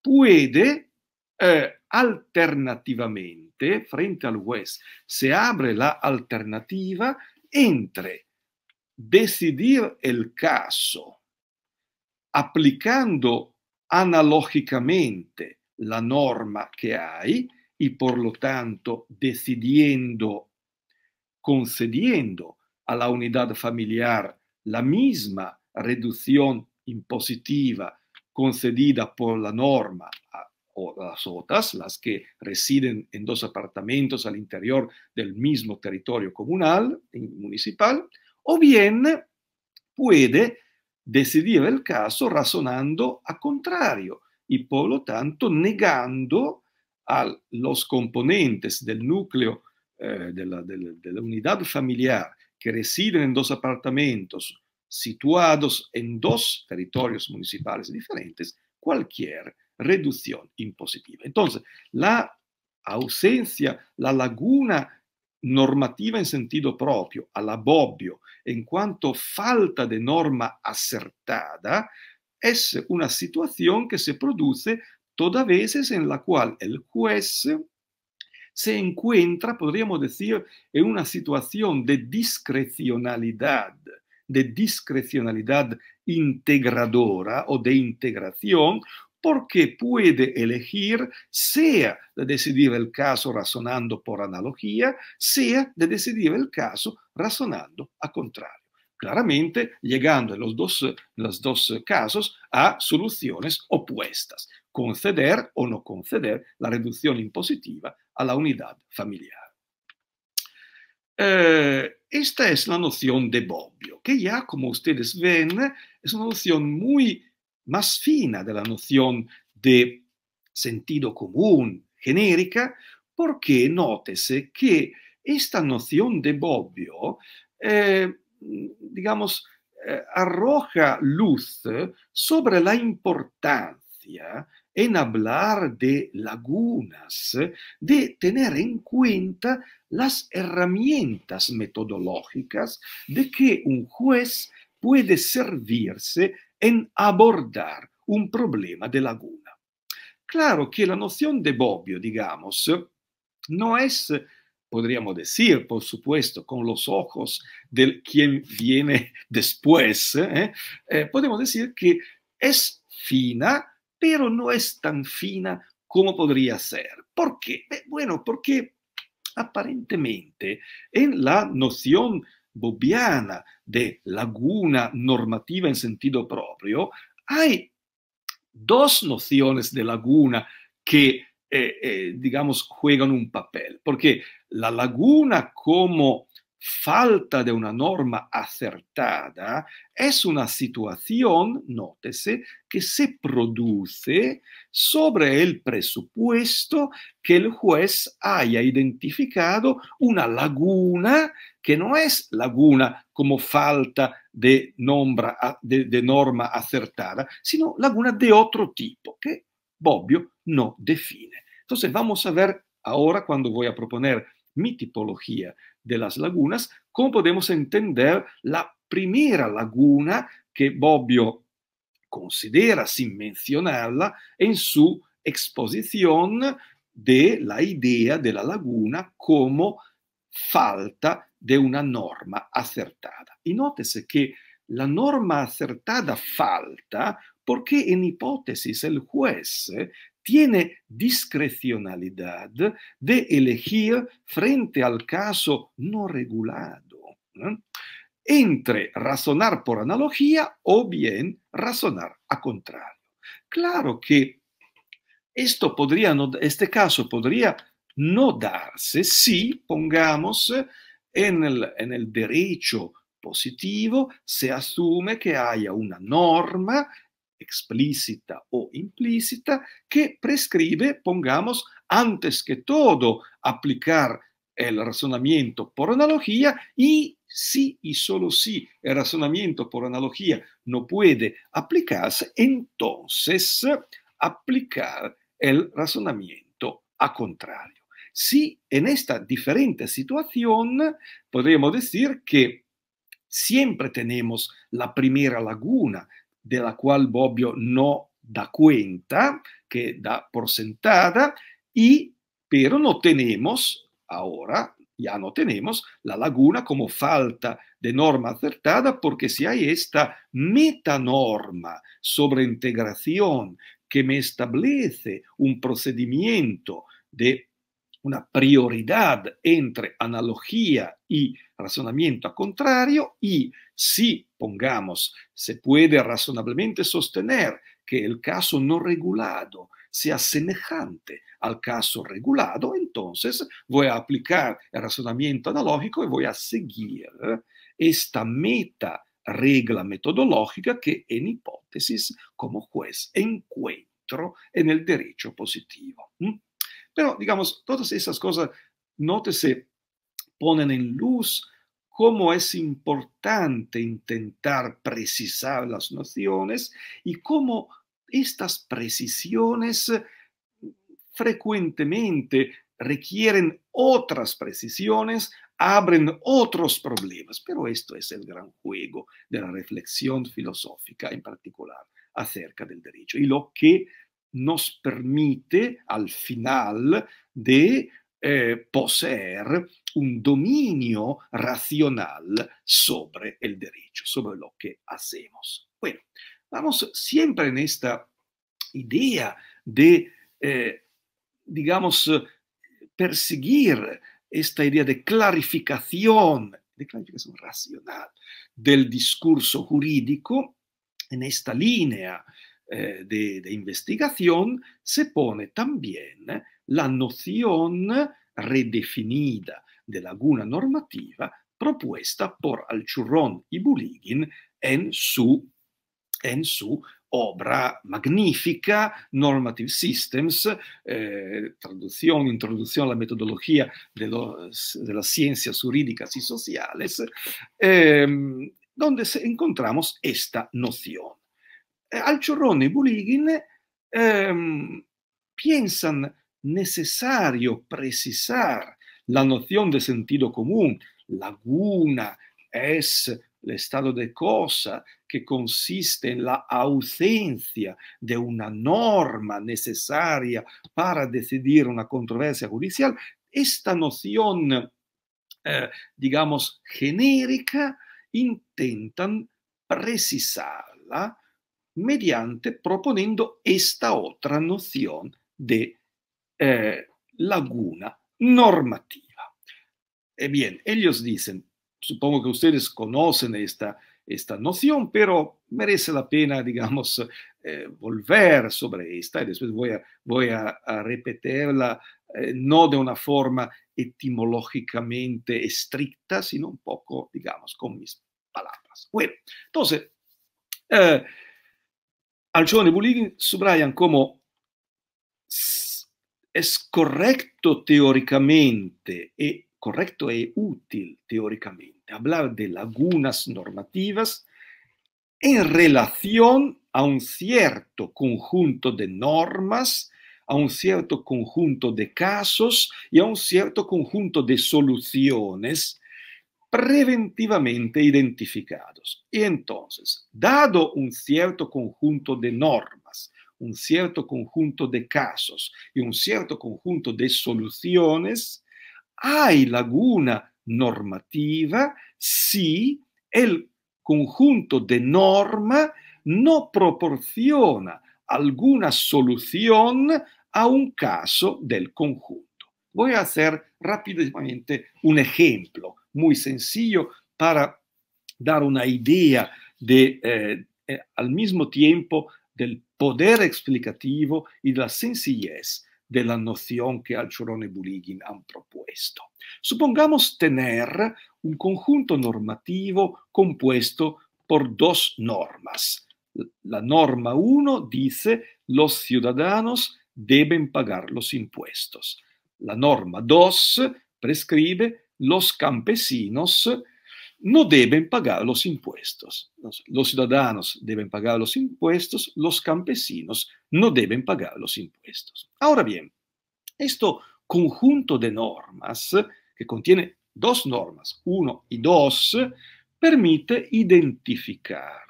puede eh, alternativamente, frente al juez, se abre la alternativa entre decidir el caso aplicando analógicamente la norma que hay y por lo tanto decidiendo, concediendo a la unidad familiar la misma reducción impositiva concedida por la norma a, o las otras, las que residen en dos apartamentos al interior del mismo territorio comunal, municipal, o bien puede decidir el caso razonando a contrario y por lo tanto negando a los componentes del núcleo eh, de, la, de, la, unidad familiar que residen en dos apartamentos situados en dos territorios municipales diferentes cualquier reducción impositiva. Entonces, la ausencia, la laguna normativa in sentito proprio, alla Bobbio, e in quanto falta di norma acertada, è una situazione che se produce toda veces en la quale il QS se encuentra, podríamos decir, in una situazione di discrecionalidad, di discrecionalidad integradora o di integrazione, porque puede elegir sea de decidir el caso razonando por analogía, sea de decidir el caso razonando a contrario. Claramente llegando en los dos, dos casos a soluciones opuestas, conceder o no conceder la reducción impositiva a la unidad familiar. Eh, esta es la noción de Bobbio, que ya, como ustedes ven, es una noción muy más fina de la noción de sentido común genérica, porque nótese que esta noción de Bobbio, eh, digamos, eh, arroja luz sobre la importancia en hablar de lagunas, de tener en cuenta las herramientas metodológicas de que un juez puede servirse en abordar un problema de laguna. Claro que la noción de Bobbio, digamos, no es, podríamos decir, por supuesto, con los ojos del quien viene después, ¿eh? Eh, podemos decir que es fina, pero no es tan fina como podría ser. ¿Por qué? Eh, bueno, porque aparentemente en la noción bobbiana de laguna normativa en sentido propio, hay dos nociones de laguna que, eh, eh, digamos, juegan un papel, porque la laguna como falta de una norma acertada es una situación, nótese, que se produce sobre el presupuesto que el juez haya identificado una laguna que no es laguna como falta de, norma acertada, sino laguna de otro tipo que Bobbio no define. Entonces vamos a ver ahora cuando voy a proponer mi tipología de las lagunas, como podemos entender la primera laguna que Bobbio considera sin mencionarla en su exposición de la idea de la laguna como falta de una norma acertada. Y nótese que la norma acertada falta, Porque en hipótesis el juez eh, tiene discrecionalidad de elegir frente al caso no regulado? entre razonar por analogía o bien razonar a contrario. Claro que esto podría este caso podría no darse si, pongamos, eh, en el derecho positivo se asume que haya una norma explícita o implícita que prescribe, pongamos, antes que todo, aplicar el razonamiento por analogía y si y solo si el razonamiento por analogía no puede aplicarse, entonces aplicar el razonamiento a contrario. Si en esta diferente situación podemos decir que siempre tenemos la primera laguna de la cual Bobbio no da cuenta, que da por sentada, y, pero no tenemos ahora, ya no tenemos la laguna como falta de norma acertada, porque si hay esta metanorma sobre integración que me establece un procedimiento de una prioridad entre analogía y razonamiento a contrario y si, pongamos, se puede razonablemente sostener que el caso no regulado sea semejante al caso regulado, entonces voy a aplicar el razonamiento analógico y voy a seguir esta meta regla metodológica que en hipótesis como juez encuentro en el derecho positivo. ¿Mm? Pero, digamos, todas esas cosas, nótese, ponen en luz cómo es importante intentar precisar las nociones y cómo estas precisiones eh, frecuentemente requieren otras precisiones, abren otros problemas, pero esto es el gran juego de la reflexión filosófica, en particular acerca del derecho, y lo que nos permite al final de eh, poseer un dominio racional sobre el derecho, sobre lo que hacemos. Bueno, vamos siempre en esta idea de, eh, digamos, perseguir esta idea de clarificación, de clarificación racional del discurso jurídico en esta línea eh, de, investigación se pone también la noción redefinida de laguna normativa propuesta por Alchurrón y Buligin en su, en su obra magnífica, Normative Systems, eh, traducción, introducción a la metodología de, las ciencias jurídicas y sociales, eh, donde encontramos esta noción. Eh, Chorrón y Buligin ehm, piensan necesario precisar la noción de sentido común. Laguna es el estado de cosa que consiste en la ausencia de una norma necesaria para decidir una controversia judicial. Esta noción, eh, digamos, genérica, intentan precisarla mediante proponiendo esta otra noción de eh, laguna normativa. Eh, bien, ellos dicen, supongo que ustedes conocen esta, esta noción, pero merece la pena, digamos, eh, volver sobre esta y después voy a, a, repetirla no de una forma etimológicamente estricta, sino un poco, digamos, con mis palabras. Bueno, entonces, al y subrayan es correcto teóricamente y correcto e útil e teóricamente hablar de lagunas normativas en relación a un cierto conjunto de normas, a un cierto conjunto de casos y a un cierto conjunto de soluciones preventivamente identificados. Y entonces, dado un cierto conjunto de normas, un cierto conjunto de casos y un cierto conjunto de soluciones, hay laguna normativa si el conjunto de norma no proporciona alguna solución a un caso del conjunto. Voy a hacer rápidamente un ejemplo muy sencillo para dar una idea de, eh, eh, al mismo tiempo del poder explicativo y la sencillez de la noción que Alchurón y Buligin han propuesto. Supongamos tener un conjunto normativo compuesto por dos normas. La norma 1 dice los ciudadanos deben pagar los impuestos. La norma 2 prescribe los campesinos no deben pagar los impuestos. Los ciudadanos deben pagar los impuestos, los campesinos no deben pagar los impuestos. Ahora bien, este conjunto de normas, que contiene dos normas, uno y dos, permite identificar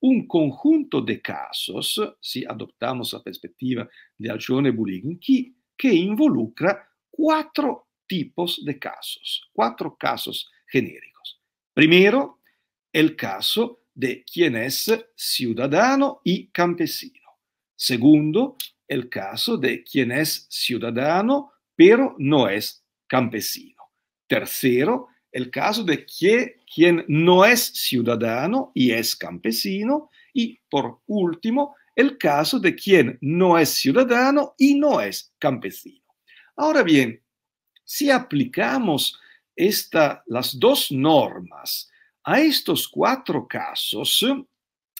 un conjunto de casos, si adoptamos la perspectiva de Alcione Bulinchi, que involucra cuatro tipos de casos, cuatro casos genéricos. Primero, el caso de quien es ciudadano y campesino. Segundo, el caso de quien es ciudadano pero no es campesino. Tercero, el caso de que, quien no es ciudadano y es campesino. Y por último, el caso de quien no es ciudadano y no es campesino. Ahora bien, si aplicamos esta, las dos normas a estos cuatro casos,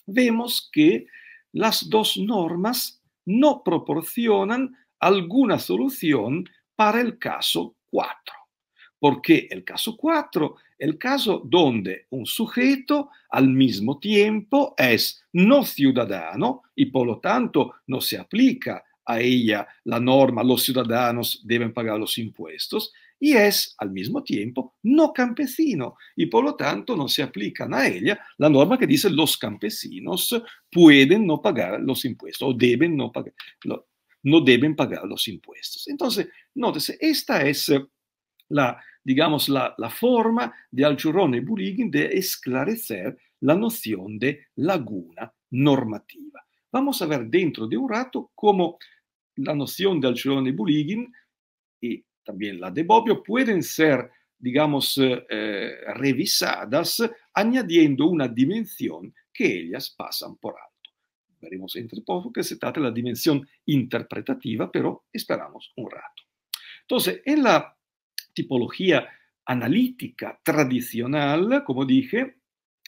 vemos que las dos normas no proporcionan alguna solución para el caso 4, porque el caso 4 el caso donde un sujeto al mismo tiempo es no ciudadano y por lo tanto no se aplica a ella la norma, los ciudadanos deben pagar los impuestos, y es, al mismo tiempo, no campesino, y por lo tanto no se aplican a ella la norma que dice los campesinos pueden no pagar los impuestos, o deben no pagar, no deben pagar los impuestos. Entonces, nótese, esta es eh, la, digamos, la, la forma de Alchurón y Burigin de esclarecer la noción de laguna normativa. Vamos a ver dentro de un rato cómo la noción del Chulón de Buligin y también la de Bobbio pueden ser, digamos, eh, eh, revisadas añadiendo una dimensión que ellas pasan por alto. Veremos entre poco que se trata de la dimensión interpretativa, pero esperamos un rato. Entonces, en la tipología analítica tradicional, como dije,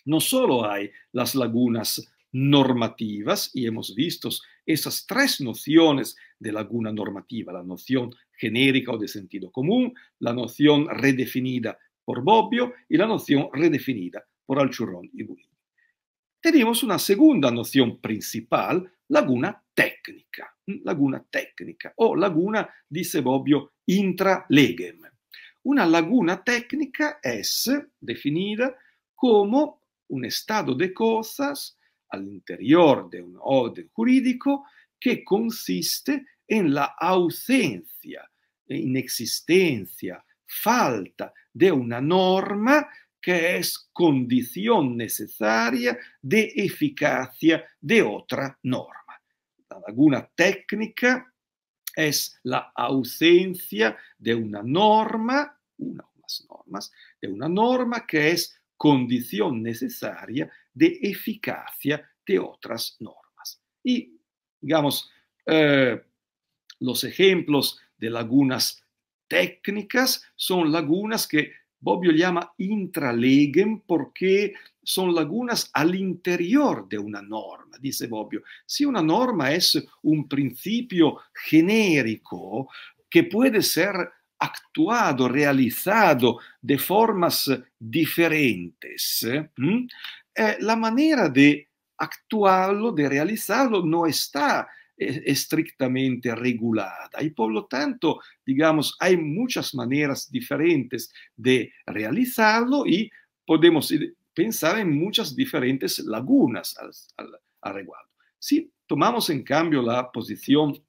no solo hay las lagunas normativas, y hemos visto esas tres nociones de laguna normativa, la noción genérica o de sentido común, la noción redefinida por Bobbio y la noción redefinida por Alchurrón y Bullini. Tenemos una segunda noción principal, laguna técnica. laguna técnica o laguna, dice Bobbio, intra legem. Una laguna técnica es definida como un estado de cosas al interior de un orden jurídico que consiste en la ausencia, inexistencia, falta de una norma que es condición necesaria de eficacia de otra norma. La laguna técnica es la ausencia de una norma, una o más normas, de una norma que es condición necesaria de eficacia de otras normas. Y, digamos, eh, los ejemplos de lagunas técnicas son lagunas que Bobbio llama intralegem porque son lagunas al interior de una norma, dice Bobbio. Si una norma es un principio genérico que puede ser actuado, realizado de formas diferentes, eh, la manera de actuarlo, de realizarlo, no está eh, estrictamente regulada y por lo tanto, digamos, hay muchas maneras diferentes de realizarlo y podemos pensar en muchas diferentes lagunas al, al, Si tomamos en cambio la posición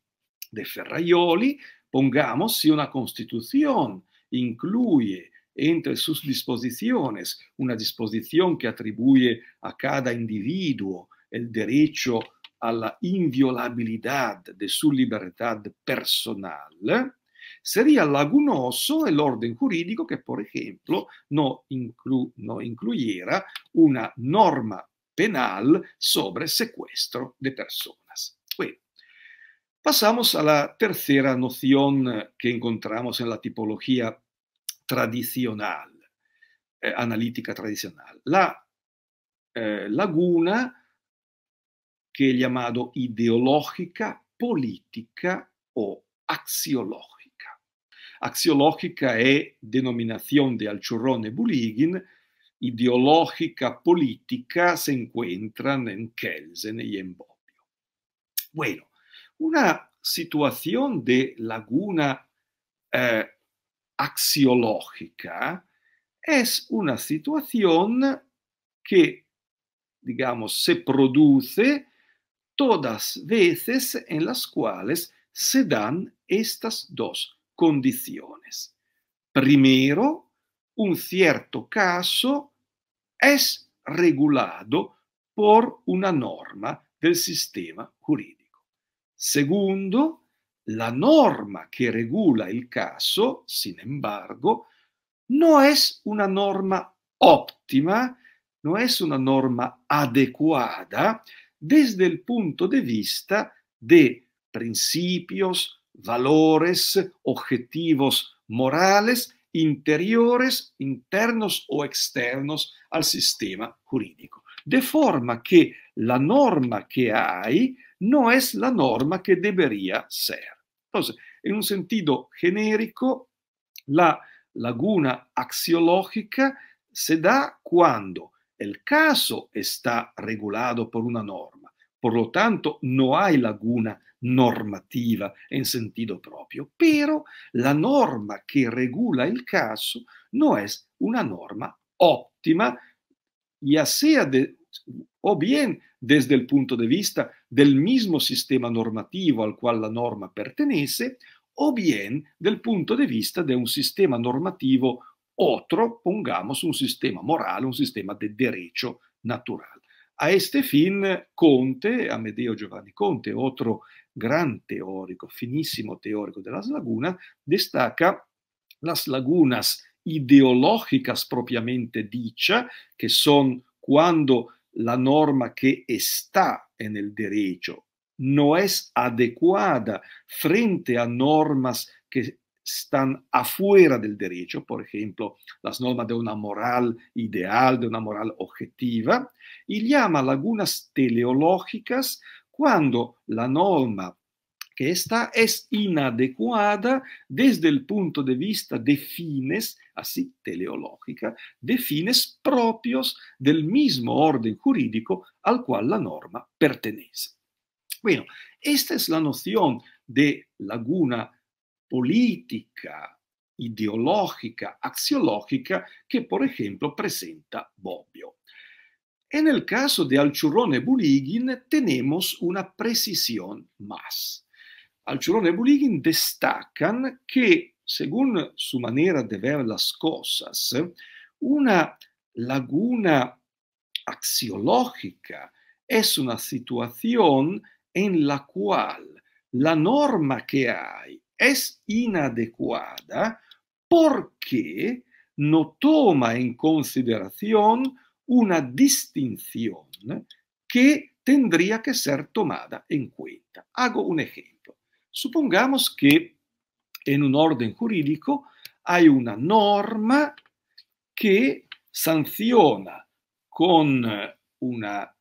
de Ferraioli, pongamos si una constitución incluye entre sus disposiciones, una disposición que atribuye a cada individuo el derecho a la inviolabilidad de su libertad personal, sería lagunoso el orden jurídico que, por ejemplo, no, incluyera una norma penal sobre secuestro de personas. pasamos a la tercera noción que encontramos en la tipología tradicional, eh, analítica tradicional. La eh, laguna, che he llamado ideológica, politica o axiológica. Axiológica è denominación de Alchurrón y Buligin, ideológica, politica, se encuentran en Kelsen e in Bobbio. Bueno, una situazione di laguna eh, axiológica es una situación que, digamos, se produce todas veces en las cuales se dan estas dos condiciones. Primero, un cierto caso es regulado por una norma del sistema jurídico. Segundo, la norma que regula el caso, sin embargo, no es una norma óptima, no es una norma adecuada desde el punto de vista de principios, valores, objetivos morales interiores, internos o externos al sistema jurídico. De forma que la norma que hay no es la norma que debería ser. Entonces, en un sentido genérico, la laguna axiológica se da cuando el caso está regulado por una norma. Por lo tanto, no hay laguna normativa en sentido propio, pero la norma que regula el caso no es una norma óptima, ya sea de o bien desde el punto de vista del mismo sistema normativo al cual la norma pertenece, o bien del punto de vista de un sistema normativo otro, pongamos un sistema moral, un sistema de derecho natural. A este fin, Conte, Amedeo Giovanni Conte, otro gran teórico, finísimo teórico de las lagunas, destaca las lagunas ideológicas propiamente dicha, que son cuando la norma que está en el derecho no es adecuada frente a normas que están afuera del derecho, por ejemplo, las normas de una moral ideal, de una moral objetiva, y llama lagunas teleológicas cuando la norma que esta es inadecuada desde el punto de vista de fines, así teleológica, de fines propios del mismo orden jurídico al cual la norma pertenece. Bueno, esta es la noción de laguna política, ideológica, axiológica que, por ejemplo, presenta Bobbio. En el caso de Alchurrone Buligin tenemos una precisión más al de Buligin destacan que, según su manera de ver las cosas, una laguna axiológica es una situación en la cual la norma que hay es inadecuada porque no toma en consideración una distinción que tendría que ser tomada en cuenta. Hago un ejemplo. Supongamos che en un orden giuridico hay una norma che sanziona con, una,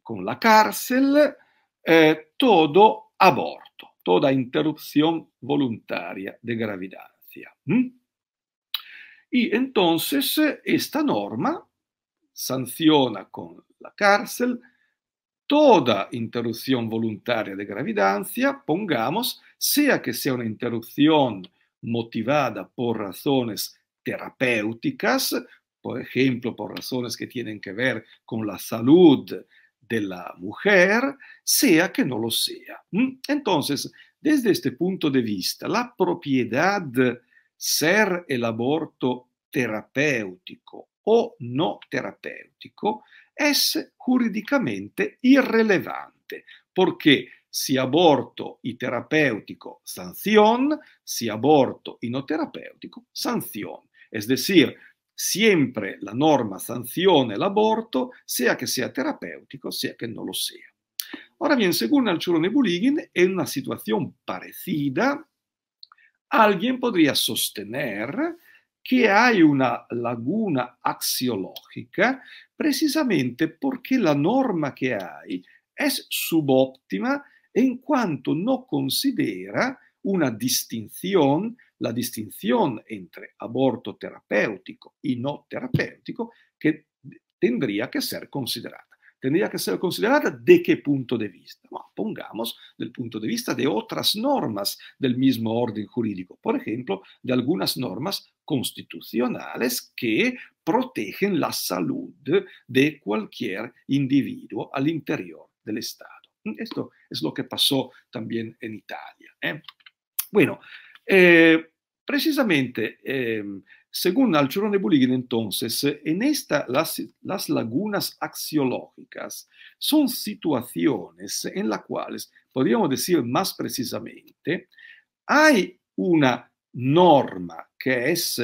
con la cárcel eh, todo aborto, toda interrupción voluntaria de gravidanza. ¿Mm? Hm? Y entonces esta norma sanciona con la cárcel toda interrupción voluntaria de gravidancia, pongamos, sea que sea una interrupción motivada por razones terapéuticas, por ejemplo, por razones que tienen que ver con la salud de la mujer, sea que no lo sea. ¿Mm? Entonces, desde este punto de vista, la propiedad ser el aborto terapéutico o no terapéutico es giuridicamente irrelevante, perché si aborto y terapéutico, sanción, si aborto y no terapéutico, sanción. Es decir, sempre la norma sanziona l'aborto, sia che sia terapéutico, sia che non lo sia. Ora bien, secondo Alchurone Buligin, en una situazione parecida, alguien potrebbe sostener che hay una laguna axiológica precisamente perché la norma che hay è subóptima in quanto non considera una distinzione, la distinzione entre aborto terapéutico e non terapéutico, che tendría a essere considerata. tendría que ser considerada de qué punto de vista. pongamos del punto de vista de otras normas del mismo orden jurídico, por ejemplo, de algunas normas constitucionales que protegen la salud de cualquier individuo al interior del Estado. Esto es lo que pasó también en Italia. ¿eh? Bueno, eh, precisamente eh, según al Choronebuligin entonces, en esta, las, las, lagunas axiológicas son situaciones en las cuales, podríamos decir más precisamente, hay una norma que es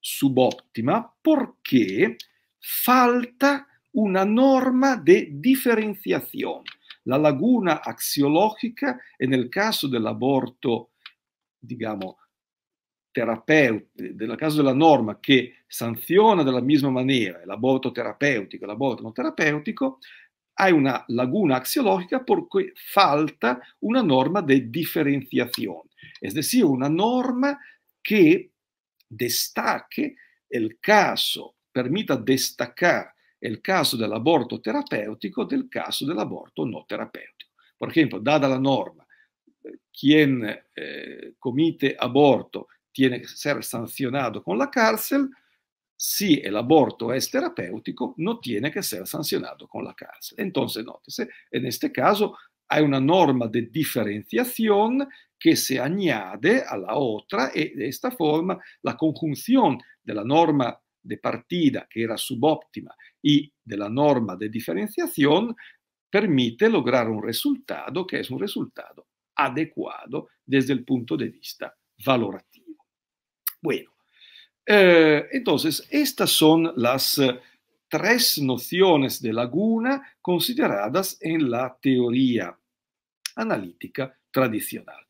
subóptima porque falta una norma de diferenciación. La laguna axiológica, en el caso del aborto, digamos, terapeutico, nel caso della norma che sanziona della misma maniera l'aborto terapeutico e l'aborto non terapeutico, hai una laguna axiologica perché falta una norma di differenziazione, es decir, una norma che destaque il caso, permita destacar il caso dell'aborto terapeutico del caso dell'aborto non terapeutico. Per esempio, data la norma, eh, chi eh, comite aborto tiene que ser sancionado con la cárcel, si el aborto es terapéutico, no tiene que ser sancionado con la cárcel. Entonces, nótese, en este caso hay una norma de diferenciación que se añade a la otra y eh, de esta forma la conjunción de la norma de partida, que era subóptima, y de la norma de diferenciación permite lograr un resultado que es un resultado adecuado desde el punto de vista valorativo. Bueno, eh, entonces, estas son las eh, tres nociones de laguna consideradas en la teoría analítica tradicional.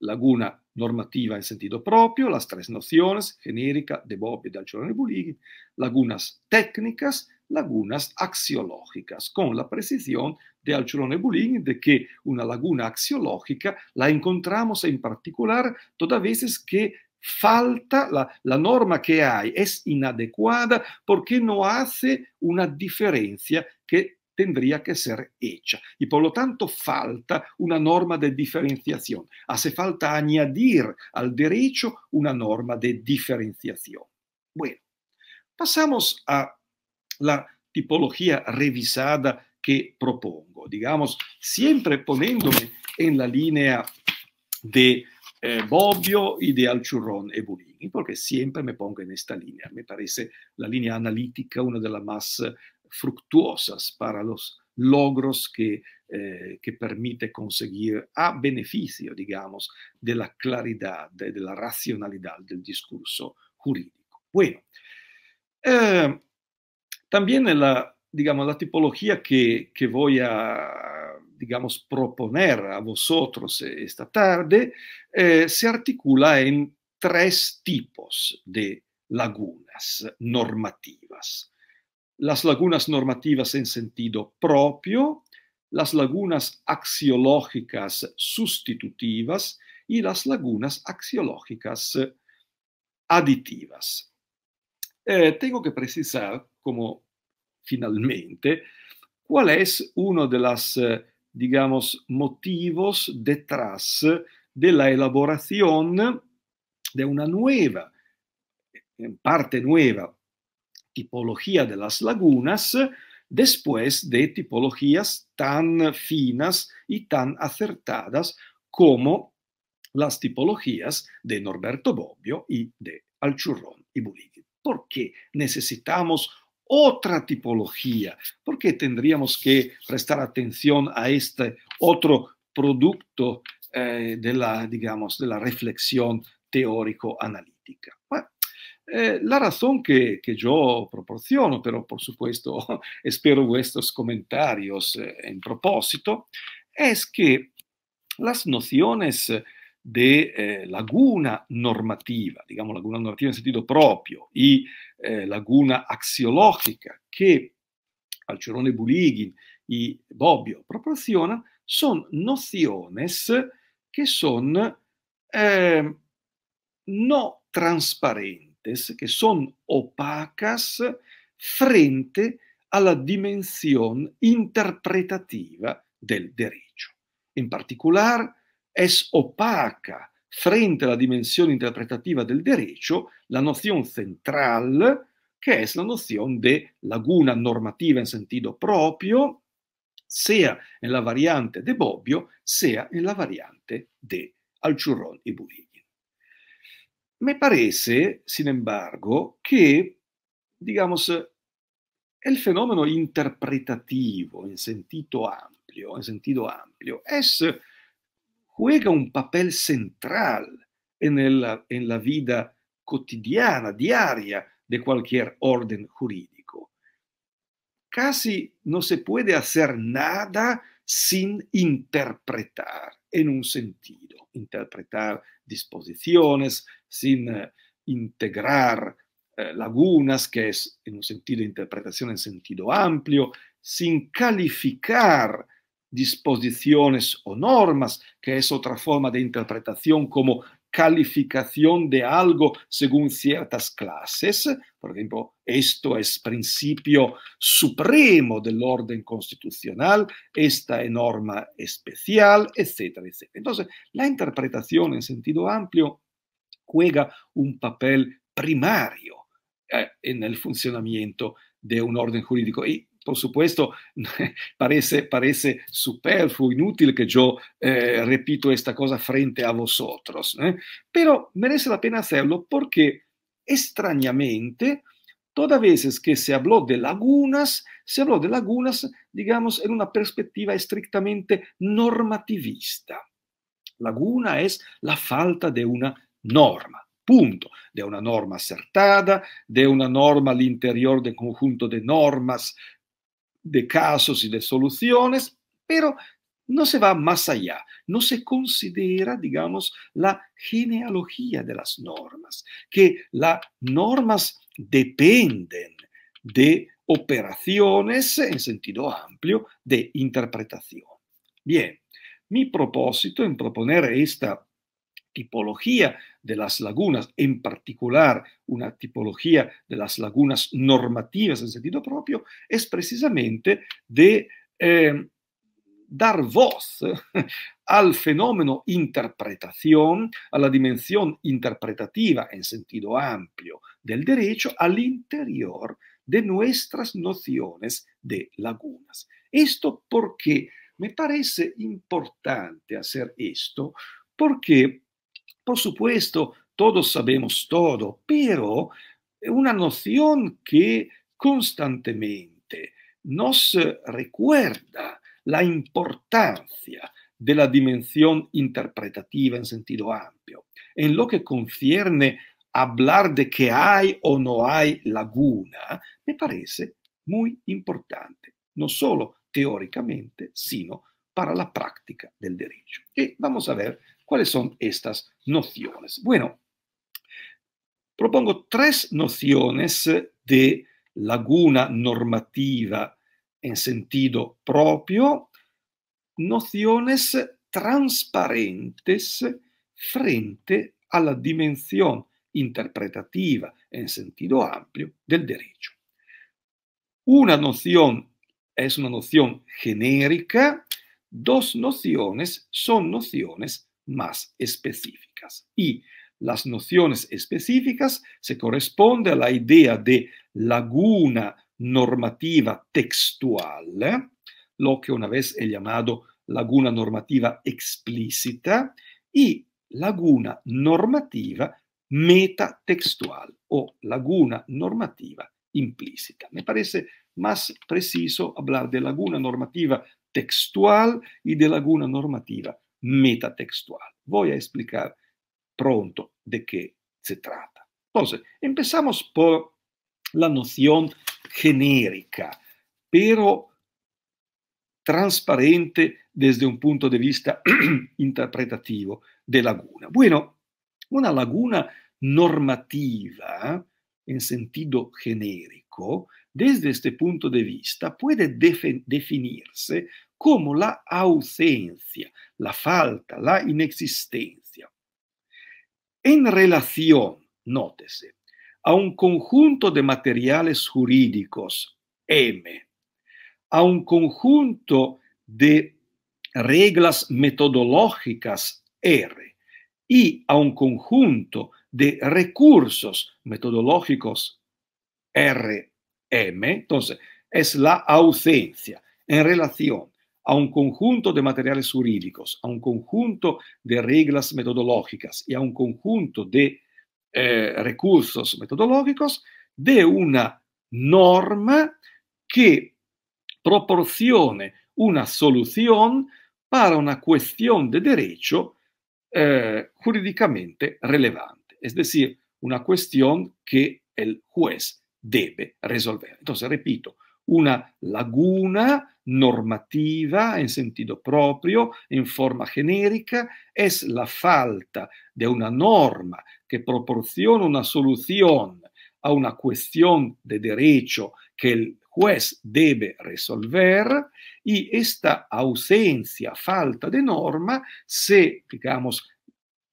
Laguna normativa en sentido propio, las tres nociones, genérica, de Bob y de Alcione Bulighi, lagunas técnicas, lagunas axiológicas, con la precisión de Alcione Bulighi de que una laguna axiológica la encontramos en particular todas veces que falta, la, norma que hay es inadecuada porque no hace una diferencia que tendría que ser hecha. Y por lo tanto falta una norma de diferenciación. Hace falta añadir al derecho una norma de diferenciación. Bueno, pasamos a la tipología revisada que propongo, digamos, siempre poniéndome en la línea de eh, Bobbio, Ideal Churron e Bulini, perché sempre me pongo in questa linea. Mi pare la linea analitica una delle más fruttuose per i logros che eh, que, conseguire a beneficio, digamos, della clarità e della razionalità del discurso giuridico. Bueno, eh, también la, digamos, la tipología que, que digamos, proponer a vosotros eh, esta tarde, eh, se articula en tres tipos de lagunas normativas. Las lagunas normativas en sentido propio, las lagunas axiológicas sustitutivas y las lagunas axiológicas eh, aditivas. tengo que precisar, como finalmente, cuál es una de las digamos, motivos detrás de la elaboración de una nueva, en parte nueva, tipología de las lagunas después de tipologías tan finas y tan acertadas como las tipologías de Norberto Bobbio y de Alchurrón y Bulighi. ¿Por qué necesitamos otra tipología. ¿Por qué tendríamos que prestar atención a este otro producto eh, de, la, digamos, de la reflexión teórico-analítica? Eh, la razón que, yo proporciono, pero por supuesto espero vuestros comentarios eh, en propósito, es que las nociones de eh, laguna normativa, diciamo laguna normativa in sentito proprio, e eh, laguna axiologica che Alcerone Bulighin, e Bobbio proporziona, sono nozioni che sono eh, no transparentes, che sono opacas frente alla dimensione interpretativa del derecho. In particolare, es opaca frente alla dimensione interpretativa del derecho la nozione central, che è la nozione di laguna normativa in sentido proprio, sia nella variante de Bobbio, sia nella variante de Alciurrón e Buigin. Me parece, sin embargo, che digamos, el fenómeno interpretativo in sentido ampio, en sentido amplio, es juega un papel central en, la vida cotidiana, diaria de cualquier orden jurídico. Casi no se puede hacer nada sin interpretar en un sentido, interpretar disposiciones, sin eh, integrar eh, lagunas, que es en un sentido de interpretación en sentido amplio, sin calificar disposiciones o normas, que es otra forma de interpretación como calificación de algo según ciertas clases, por ejemplo, esto es principio supremo del orden constitucional, esta es norma especial, etcétera, etcétera. Entonces, la interpretación en sentido amplio juega un papel primario eh, en el funcionamiento de un orden jurídico y por supuesto, parece, parece superfluo, inútil che io eh, repito esta cosa frente a vosotros, ¿eh? pero merece la pena hacerlo perché extrañamente, todas veces che se habló de lagunas, se habló de lagunas, digamos, en una perspectiva estrictamente normativista. Laguna es la falta di una norma. Punto. De una norma acertada, de una norma al interior del conjunto di normas de casos y de soluciones, pero no se va más allá, no se considera, digamos, la genealogía de las normas, que las normas dependen de operaciones en sentido amplio de interpretación. Bien, mi propósito en proponer esta tipología de las lagunas, en particular una tipología de las lagunas normativas en sentido propio, es precisamente de eh, dar voz al fenómeno interpretación, a la dimensión interpretativa en sentido amplio del derecho al interior de nuestras nociones de lagunas. Esto porque me parece importante hacer esto, porque Por supuesto, todos sabemos todo, pero una noción que constantemente nos recuerda la importancia de la dimensión interpretativa en sentido amplio, en lo que concierne hablar de que hay o no hay laguna, me parece muy importante, no solo teóricamente, sino para la práctica del derecho. Y vamos a ver ¿Cuáles son estas nociones? Bueno, propongo tres nociones de laguna normativa en sentido propio, nociones transparentes frente a la dimensión interpretativa en sentido amplio del derecho. Una noción es una noción genérica, dos nociones son nociones más específicas. Y las nociones específicas se corresponden a la idea de laguna normativa textual, ¿eh? lo que una vez he llamado laguna normativa explícita, y laguna normativa metatextual o laguna normativa implícita. Me parece más preciso hablar de laguna normativa textual y de laguna normativa metatextual. Voy a explicar pronto de qué se trata. Entonces, empezamos por la noción genérica, pero transparente desde un punto de vista interpretativo de laguna. Bueno, una laguna normativa en sentido genérico, desde este punto de vista, puede definirse como la ausencia, la falta, la inexistencia. En relación, nótese, a un conjunto de materiales jurídicos, M, a un conjunto de reglas metodológicas, R, y a un conjunto de recursos metodológicos, RM, entonces es la ausencia en relación a un conjunto de materiales jurídicos, a un conjunto de reglas metodológicas y a un conjunto de eh, recursos metodológicos de una norma que proporcione una solución para una cuestión de derecho eh, jurídicamente relevante, es decir, una cuestión que el juez debe resolver. Entonces, repito, una laguna normativa en sentido propio en forma genérica, es la falta de una norma que proporciona una solución a una cuestión de derecho que el juez debe resolver y esta ausencia, falta de norma, se, digamos,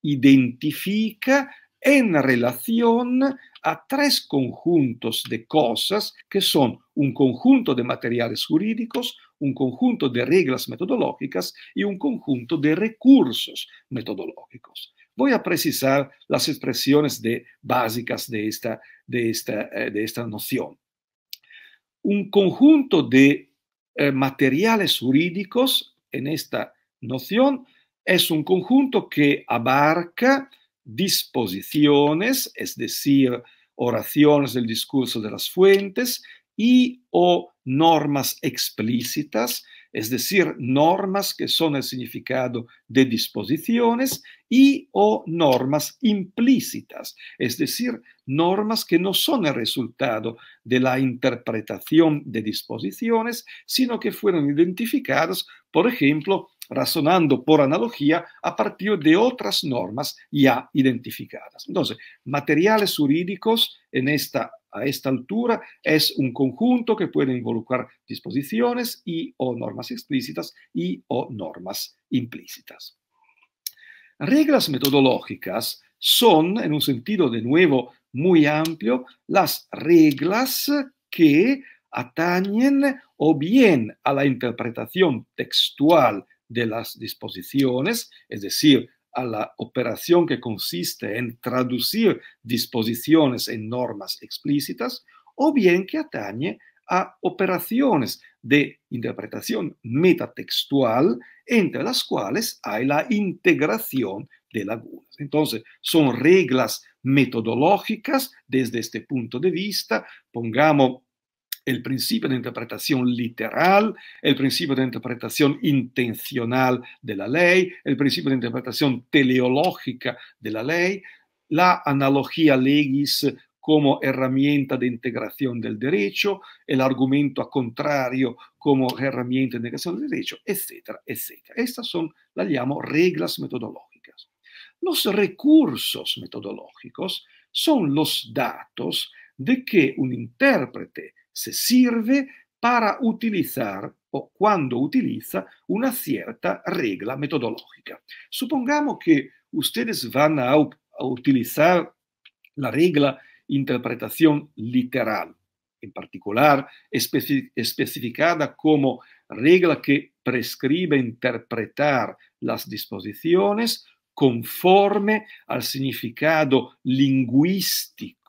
identifica en relación a tres conjuntos de cosas que son un conjunto de materiales jurídicos, un conjunto de reglas metodológicas y un conjunto de recursos metodológicos. Voy a precisar las expresiones básicas de esta, eh, de, esta, noción. Un conjunto de eh, materiales jurídicos en esta noción es un conjunto que abarca disposiciones, es decir, oraciones del discurso de las fuentes, y o normas explícitas, es decir, normas que son el significado de disposiciones y o normas implícitas, es decir, normas que no son el resultado de la interpretación de disposiciones, sino que fueron identificadas, por ejemplo, razonando por analogía a partir de otras normas ya identificadas. Entonces, materiales jurídicos en esta a esta altura es un conjunto que puede involucrar disposiciones y o normas explícitas y o normas implícitas. Reglas metodológicas son, en un sentido de nuevo muy amplio, las reglas que atañen o bien a la interpretación textual de las disposiciones, es decir, a la operación que consiste en traducir disposiciones en normas explícitas, o bien que atañe a operaciones de interpretación metatextual entre las cuales hay la integración de lagunas. Entonces, son reglas metodológicas desde este punto de vista, pongamos el principio de interpretación literal, el principio de interpretación intencional de la ley, el principio de interpretación teleológica de la ley, la analogía legis como herramienta de integración del derecho, el argumento a contrario como herramienta de integración del derecho, etcétera, etcétera. Estas son, las llamo reglas metodológicas. Los recursos metodológicos son los datos de que un intérprete se sirve para utilizar o cuando utiliza una cierta regla metodológica. Supongamos que ustedes van a, utilizar la regla interpretación literal, en particular especificada como regla que prescribe interpretar las disposiciones conforme al significado lingüístico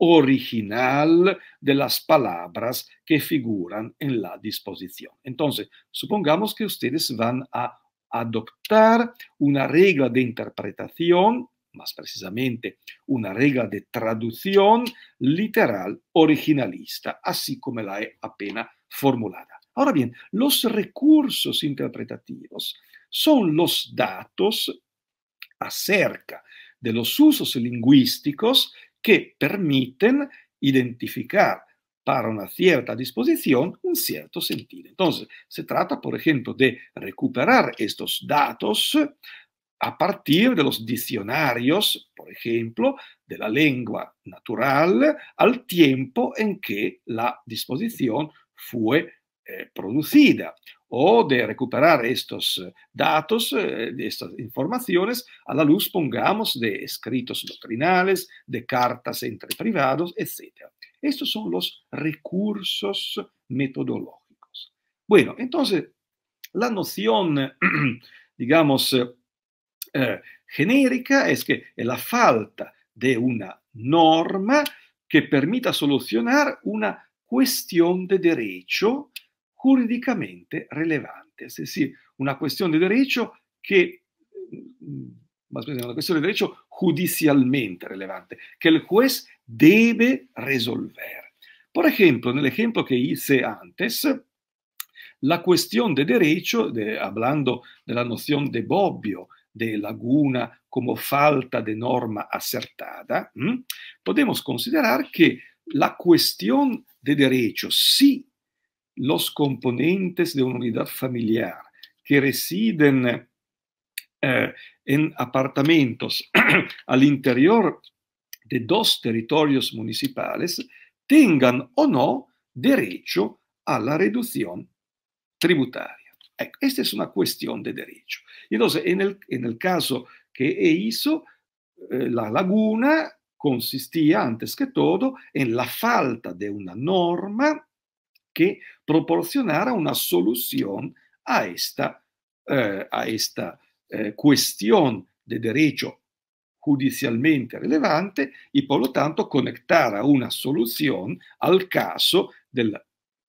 original de las palabras que figuran en la disposición. Entonces, supongamos que ustedes van a adoptar una regla de interpretación, más precisamente una regla de traducción literal originalista, así como la he apenas formulada. Ahora bien, los recursos interpretativos son los datos acerca de los usos lingüísticos que permiten identificar para una cierta disposición un cierto sentido. Entonces, se trata, por ejemplo, de recuperar estos datos a partir de los diccionarios, por ejemplo, de la lengua natural, al tiempo en que la disposición fue eh, producida o de recuperar estos eh, datos, eh, estas informaciones, a la luz, pongamos, de escritos doctrinales, de cartas entre privados, etc. Estos son los recursos metodológicos. Bueno, entonces, la noción, digamos, eh, genérica es que es la falta de una norma que permita solucionar una cuestión de derecho giuridicamente rilevante. Se sì, una questione di diritto che mm, mm, ma scusate, una questione di diritto judicialmente rilevante, che il juez deve risolvere. Per esempio, nell'esempio che hice antes, la questione di derecho, de, hablando de la noción de bobbio, di laguna come falta di norma acertata, ¿m? Mm, podemos considerar que la cuestión de derecho sí los componentes de una unidad familiar que residen eh, en apartamentos al interior de dos territorios municipales tengan o no derecho a la reducción tributaria. Ecco, esta es una cuestión de derecho. Entonces, en el, en el caso que he hizo, eh, la laguna consistía antes que todo en la falta de una norma que proporcionara una solución a esta, eh, a esta eh, cuestión de derecho judicialmente relevante y por lo tanto conectara una solución al caso del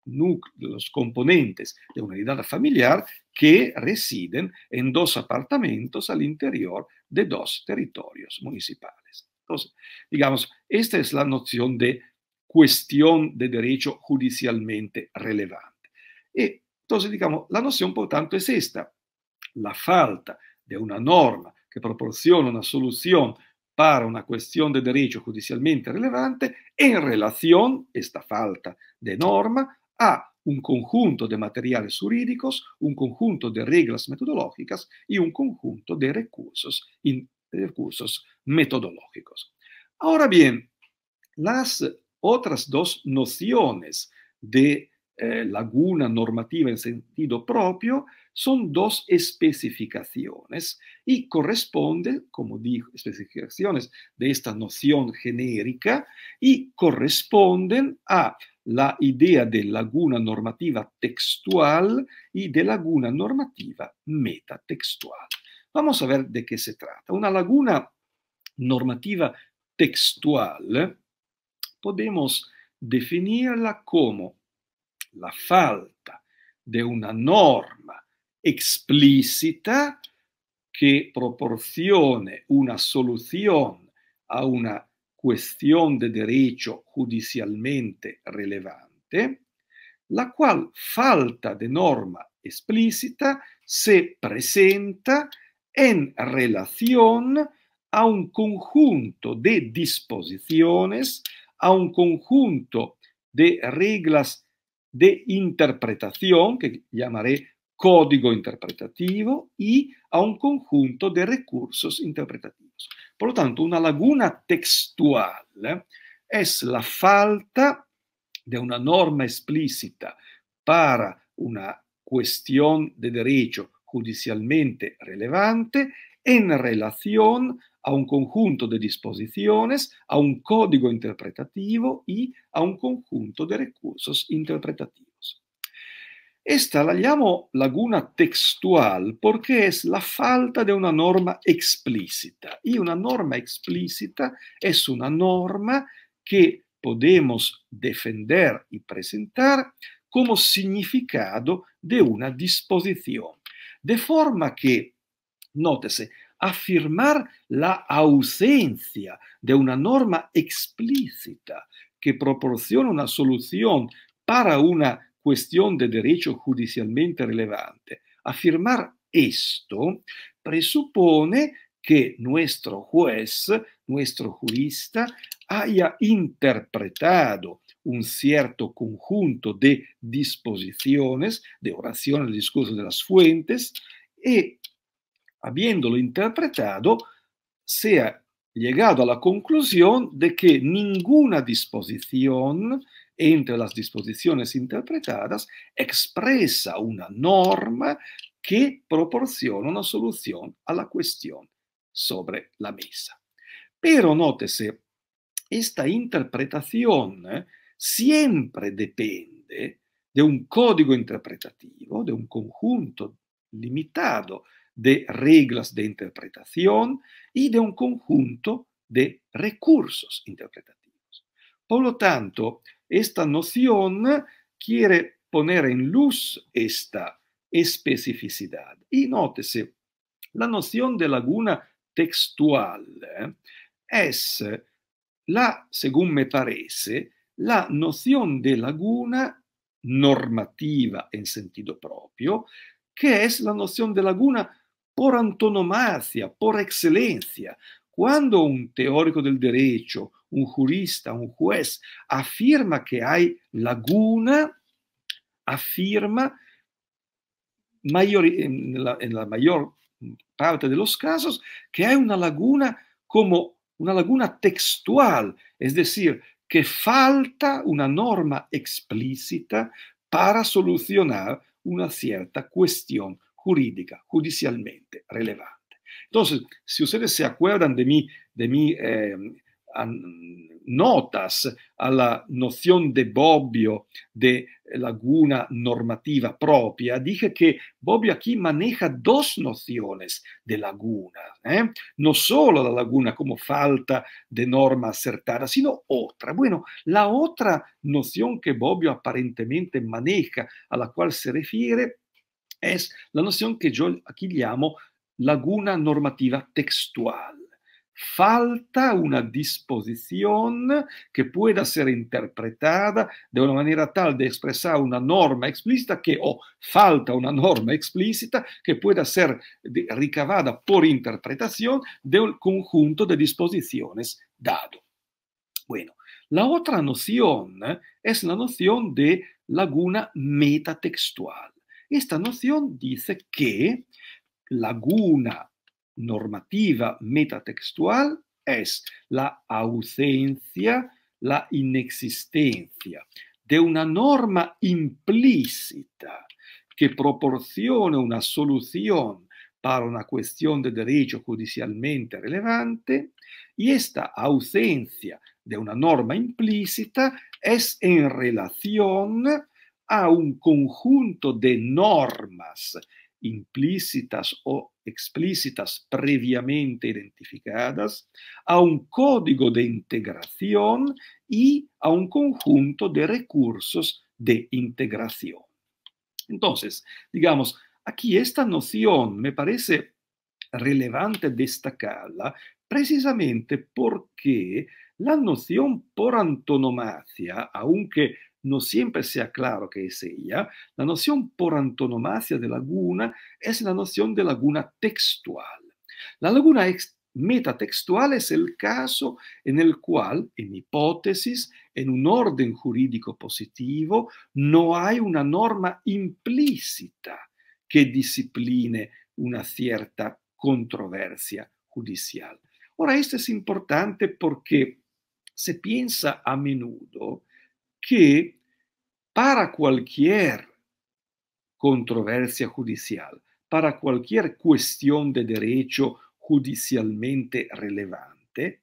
de los componentes de una unidad familiar que residen en dos apartamentos al interior de dos territorios municipales. Entonces, digamos, esta es la noción de cuestión de derecho judicialmente relevante. E, entonces, digamos, la noción, por tanto, es esta. La falta de una norma que proporciona una solución para una cuestión de derecho judicialmente relevante en relación, esta falta de norma, a un conjunto de materiales jurídicos, un conjunto de reglas metodológicas y un conjunto de recursos, in, recursos metodológicos. Ahora bien, las otras dos nociones de eh, laguna normativa en sentido propio son dos especificaciones y corresponden, como dije, especificaciones de esta noción genérica y corresponden a la idea de laguna normativa textual y de laguna normativa metatextual. Vamos a ver de qué se trata. Una laguna normativa textual podemos definirla como la falta de una norma explícita que proporcione una solución a una cuestión de derecho judicialmente relevante, la cual falta de norma explícita se presenta en relación a un conjunto de disposiciones a un conjunto de reglas de interpretación, que llamaré código interpretativo, y a un conjunto de recursos interpretativos. Por lo tanto, una laguna textual ¿eh? es la falta de una norma explícita para una cuestión de derecho judicialmente relevante en relación a un conjunto de disposiciones, a un código interpretativo y a un conjunto de recursos interpretativos. Esta la llamo laguna textual porque es la falta de una norma explícita. Y una norma explícita es una norma que podemos defender y presentar como significado de una disposición. De forma que, nótese, afirmar la ausencia de una norma explícita que proporciona una solución para una cuestión de derecho judicialmente relevante. Afirmar esto presupone que nuestro juez, nuestro jurista, haya interpretado un cierto conjunto de disposiciones, de oraciones, discursos discurso de las fuentes, y e habiéndolo interpretado, sea llegado a la conclusión de que ninguna disposición entre las disposiciones interpretadas expresa una norma que proporciona una solución a la cuestión sobre la mesa. Pero nótese, esta interpretación siempre depende de un código interpretativo, de un conjunto limitado de reglas de interpretación y de un conjunto de recursos interpretativos. Por lo tanto, esta noción quiere poner en luz esta especificidad. Y nótese, la noción de laguna textual eh, es la, según me parece, la noción de laguna normativa en sentido propio, que es la noción de laguna por antonomasia, por excelencia. Cuando un teórico del derecho, un jurista, un juez, afirma que hay laguna, afirma en la mayor parte de los casos que hay una laguna como una laguna textual, es decir, que falta una norma explícita para solucionar una cierta cuestión jurídica, judicialmente relevante. Entonces, si ustedes se acuerdan de mi, de mi ehm, notas a la noción de Bobbio de laguna normativa propia, dije que Bobbio aquí maneja dos nociones de laguna, ¿eh? no solo la laguna como falta de norma acertada, sino otra. Bueno, la otra noción que Bobbio aparentemente maneja, a la cual se refiere, es la noción que yo aquí llamo laguna normativa textual. Falta una disposición que pueda ser interpretada de una manera tal de expresar una norma explícita que, o falta una norma explícita que pueda ser recabada por interpretación del conjunto de disposiciones dado. Bueno, la otra noción es la noción de laguna metatextual. Esta noción dice que laguna normativa metatextual es la ausencia, la inexistencia de una norma implícita que proporcione una solución para una cuestión de derecho judicialmente relevante y esta ausencia de una norma implícita es en relación a un conjunto de normas implícitas o explícitas previamente identificadas, a un código de integración y a un conjunto de recursos de integración. Entonces, digamos, aquí esta noción me parece relevante destacarla precisamente porque la noción por antonomasia, aunque no siempre sea claro que es ella, la noción por antonomasia de laguna es la noción de laguna textual. La laguna metatextual es el caso en el cual, en hipótesis, en un orden jurídico positivo, no hay una norma implícita que discipline una cierta controversia judicial. Ahora, esto es importante porque se piensa a menudo que para cualquier controversia judicial, para cualquier cuestión de derecho judicialmente relevante,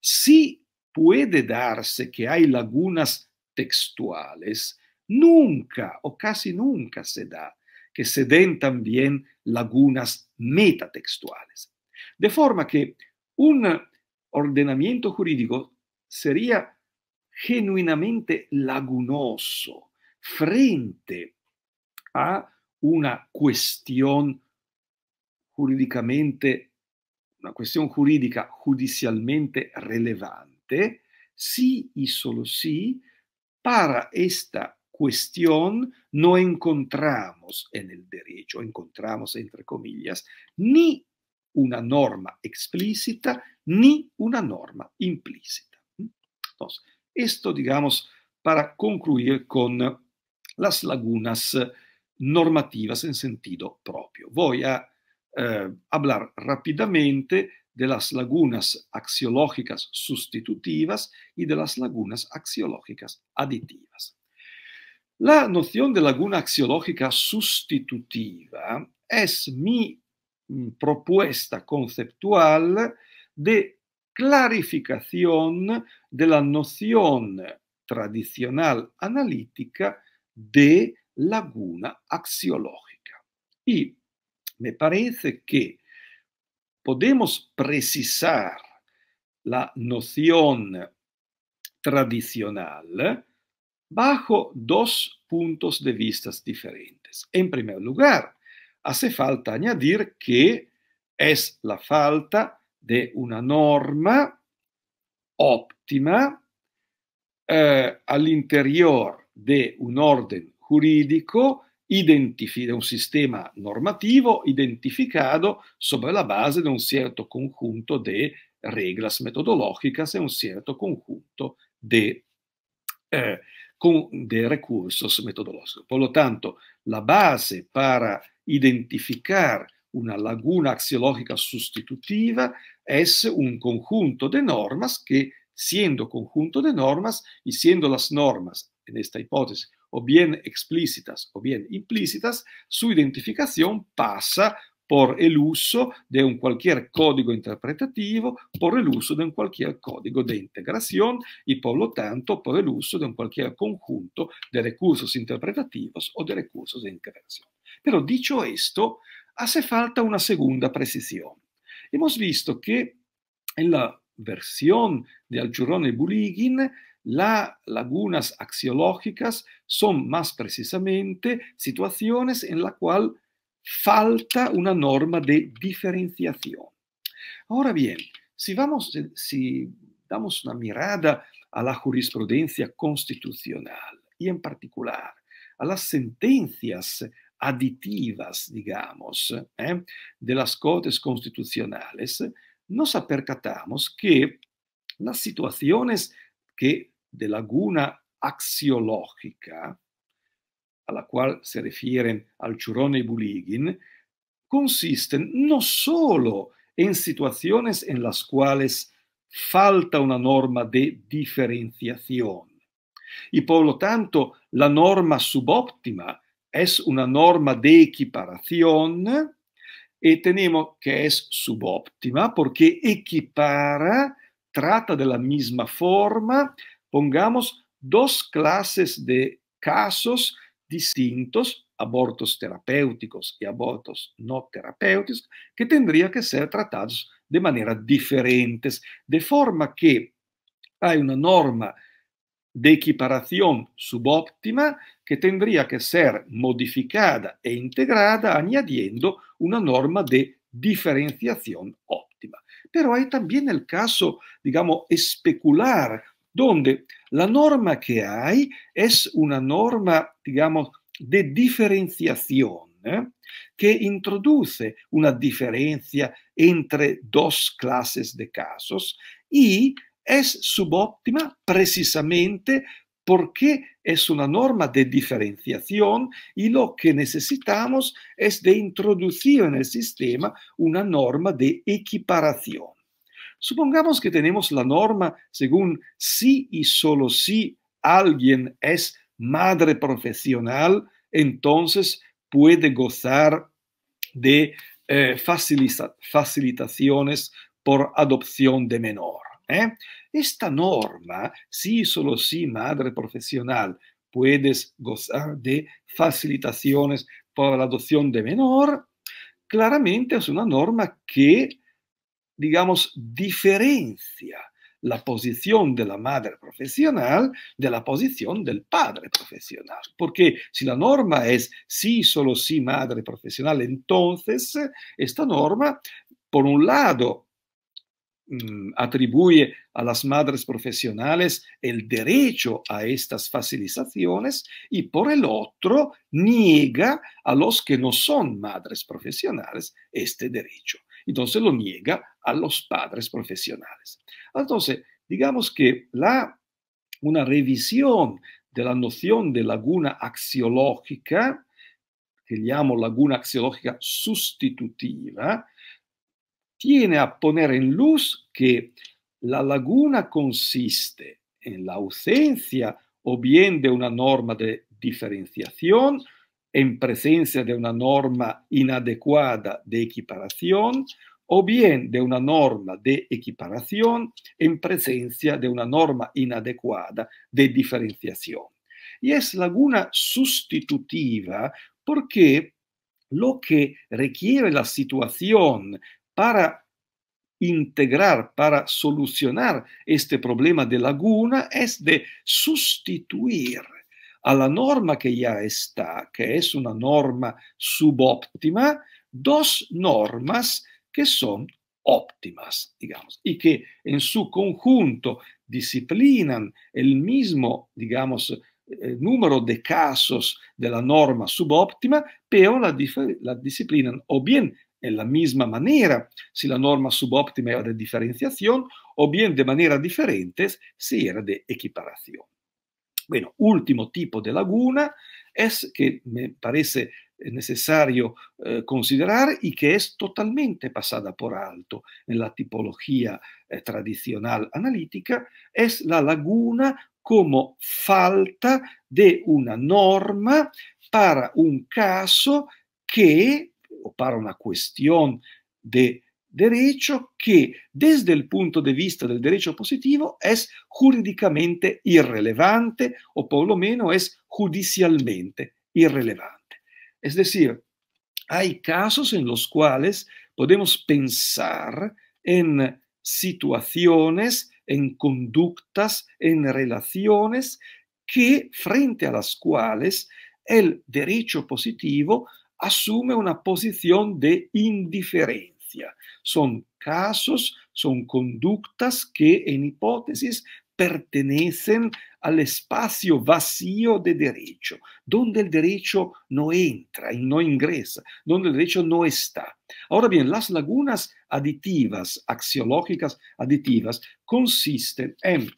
si puede darse que hay lagunas textuales, nunca o casi nunca se da que se den también lagunas metatextuales. De forma que un ordenamiento jurídico sería genuinamente lagunoso frente a una questione giuridicamente, una questione giuridica judicialmente relevante, sì e solo sì, para esta questione no encontramos en el derecho, encontramos entre comillas, ni una norma explícita ni una norma implícita. Hm? Entonces, Esto, digamos, para concluir con las lagunas normativas en sentido propio. Voy a eh, hablar rápidamente de las lagunas axiológicas sustitutivas y de las lagunas axiológicas aditivas. La noción de laguna axiológica sustitutiva es mi mm, propuesta conceptual de clarificación de la noción tradicional analítica de laguna axiológica. Y me parece que podemos precisar la noción tradicional bajo dos puntos de vista diferentes. En primer lugar, hace falta añadir que es la falta di una norma ottima eh, all'interior de un ordine giuridico di un sistema normativo identificato sulla base di un certo conjunto di reglas metodológicas e un certo conjunto di eh, con, de recursos metodológicos. Por lo tanto, la base per identificar una laguna axiológica sostitutiva es un conjunto de normas que, siendo conjunto de normas y siendo las normas, en esta hipótesis, o bien explícitas o bien implícitas, su identificación pasa por el uso de un cualquier código interpretativo, por el uso de un cualquier código de integración y por lo tanto por el uso de un cualquier conjunto de recursos interpretativos o de recursos de integración. Pero dicho esto, hace falta una segunda precisión hemos visto que en la versión de y Buligin, las lagunas axiológicas son más precisamente situaciones en las cuales falta una norma de diferenciación. Ahora bien, si, vamos, eh, si damos una mirada a la jurisprudencia constitucional y en particular a las sentencias aditivas, digamos, eh, de las Cortes Constitucionales, nos apercatamos que las situaciones que de laguna axiológica, a la cual se refieren Churón y Buligin, consisten no solo en situaciones en las cuales falta una norma de diferenciación y por lo tanto la norma subóptima es una norma de equiparación y eh, tenemos que es subóptima porque equipara, trata de la misma forma, pongamos dos clases de casos distintos, abortos terapéuticos y abortos no terapéuticos, que tendrían que ser tratados de manera diferentes, de forma que hay una norma de equiparación subóptima que tendría que ser modificada e integrada añadiendo una norma de diferenciación óptima. Pero hay también el caso, digamos, especular, donde la norma que hay es una norma, digamos, de diferenciación ¿eh? que introduce una diferencia entre dos clases de casos y es subóptima precisamente porque es una norma de diferenciación y lo que necesitamos es de introducir en el sistema una norma de equiparación. Supongamos que tenemos la norma según si y solo si alguien es madre profesional, entonces puede gozar de eh, facilitaciones por adopción de menor. ¿eh? Esta norma, sí, solo sí, madre profesional, puedes gozar de facilitaciones para la adopción de menor, claramente es una norma que, digamos, diferencia la posición de la madre profesional de la posición del padre profesional. Porque si la norma es sí, solo sí, madre profesional, entonces eh, esta norma, por un lado, Mm, atribuye a las madres profesionales el derecho a estas facilizaciones y por el otro niega a los que no son madres profesionales este derecho. Entonces lo niega a los padres profesionales. Entonces, digamos que una revisión de la noción de laguna axiológica, que llamo laguna axiológica sustitutiva, tiene a poner en luz que la laguna consiste en la ausencia o bien de una norma de diferenciación, en presencia de una norma inadecuada de equiparación, o bien de una norma de equiparación en presencia de una norma inadecuada de diferenciación. Y es laguna sustitutiva porque lo que requiere la situación para integrar, para solucionar este problema de laguna es de sustituir a la norma que ya está, que es una norma subóptima, dos normas que son óptimas, digamos, y que en su conjunto disciplinan el mismo, digamos, eh, número de casos de la norma subóptima, pero la, la disciplinan o bien en la misma manera si la norma subóptima era de diferenciación o bien de manera diferente si era de equiparación. Bueno, último tipo de laguna es que me parece necesario eh, considerar y que es totalmente pasada por alto en la tipología eh, tradicional analítica, es la laguna como falta de una norma para un caso que o para una cuestión de derecho que desde el punto de vista del derecho positivo es jurídicamente irrelevante o por lo menos es judicialmente irrelevante. Es decir, hay casos en los cuales podemos pensar en situaciones, en conductas, en relaciones que frente a las cuales el derecho positivo asume una posición de indiferencia. Son casos, son conductas que en hipótesis pertenecen al espacio vacío de derecho, donde el derecho no entra y no ingresa, donde el derecho no está. Ahora bien, las lagunas aditivas, axiológicas aditivas, consisten en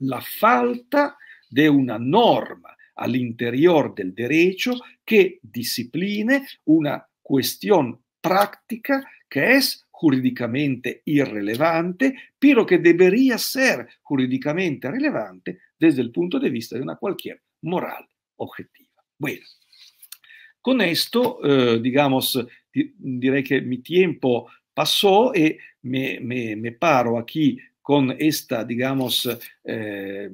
la falta de una norma all'interior del derecho che discipline una questione pratica che è giuridicamente irrelevante, però che debería essere giuridicamente relevante desde il punto di vista di una qualche moral oggettiva. Bueno, con questo, eh, digamos, di, diré que mi tempo passò e me, paro qui con questa, digamos, eh,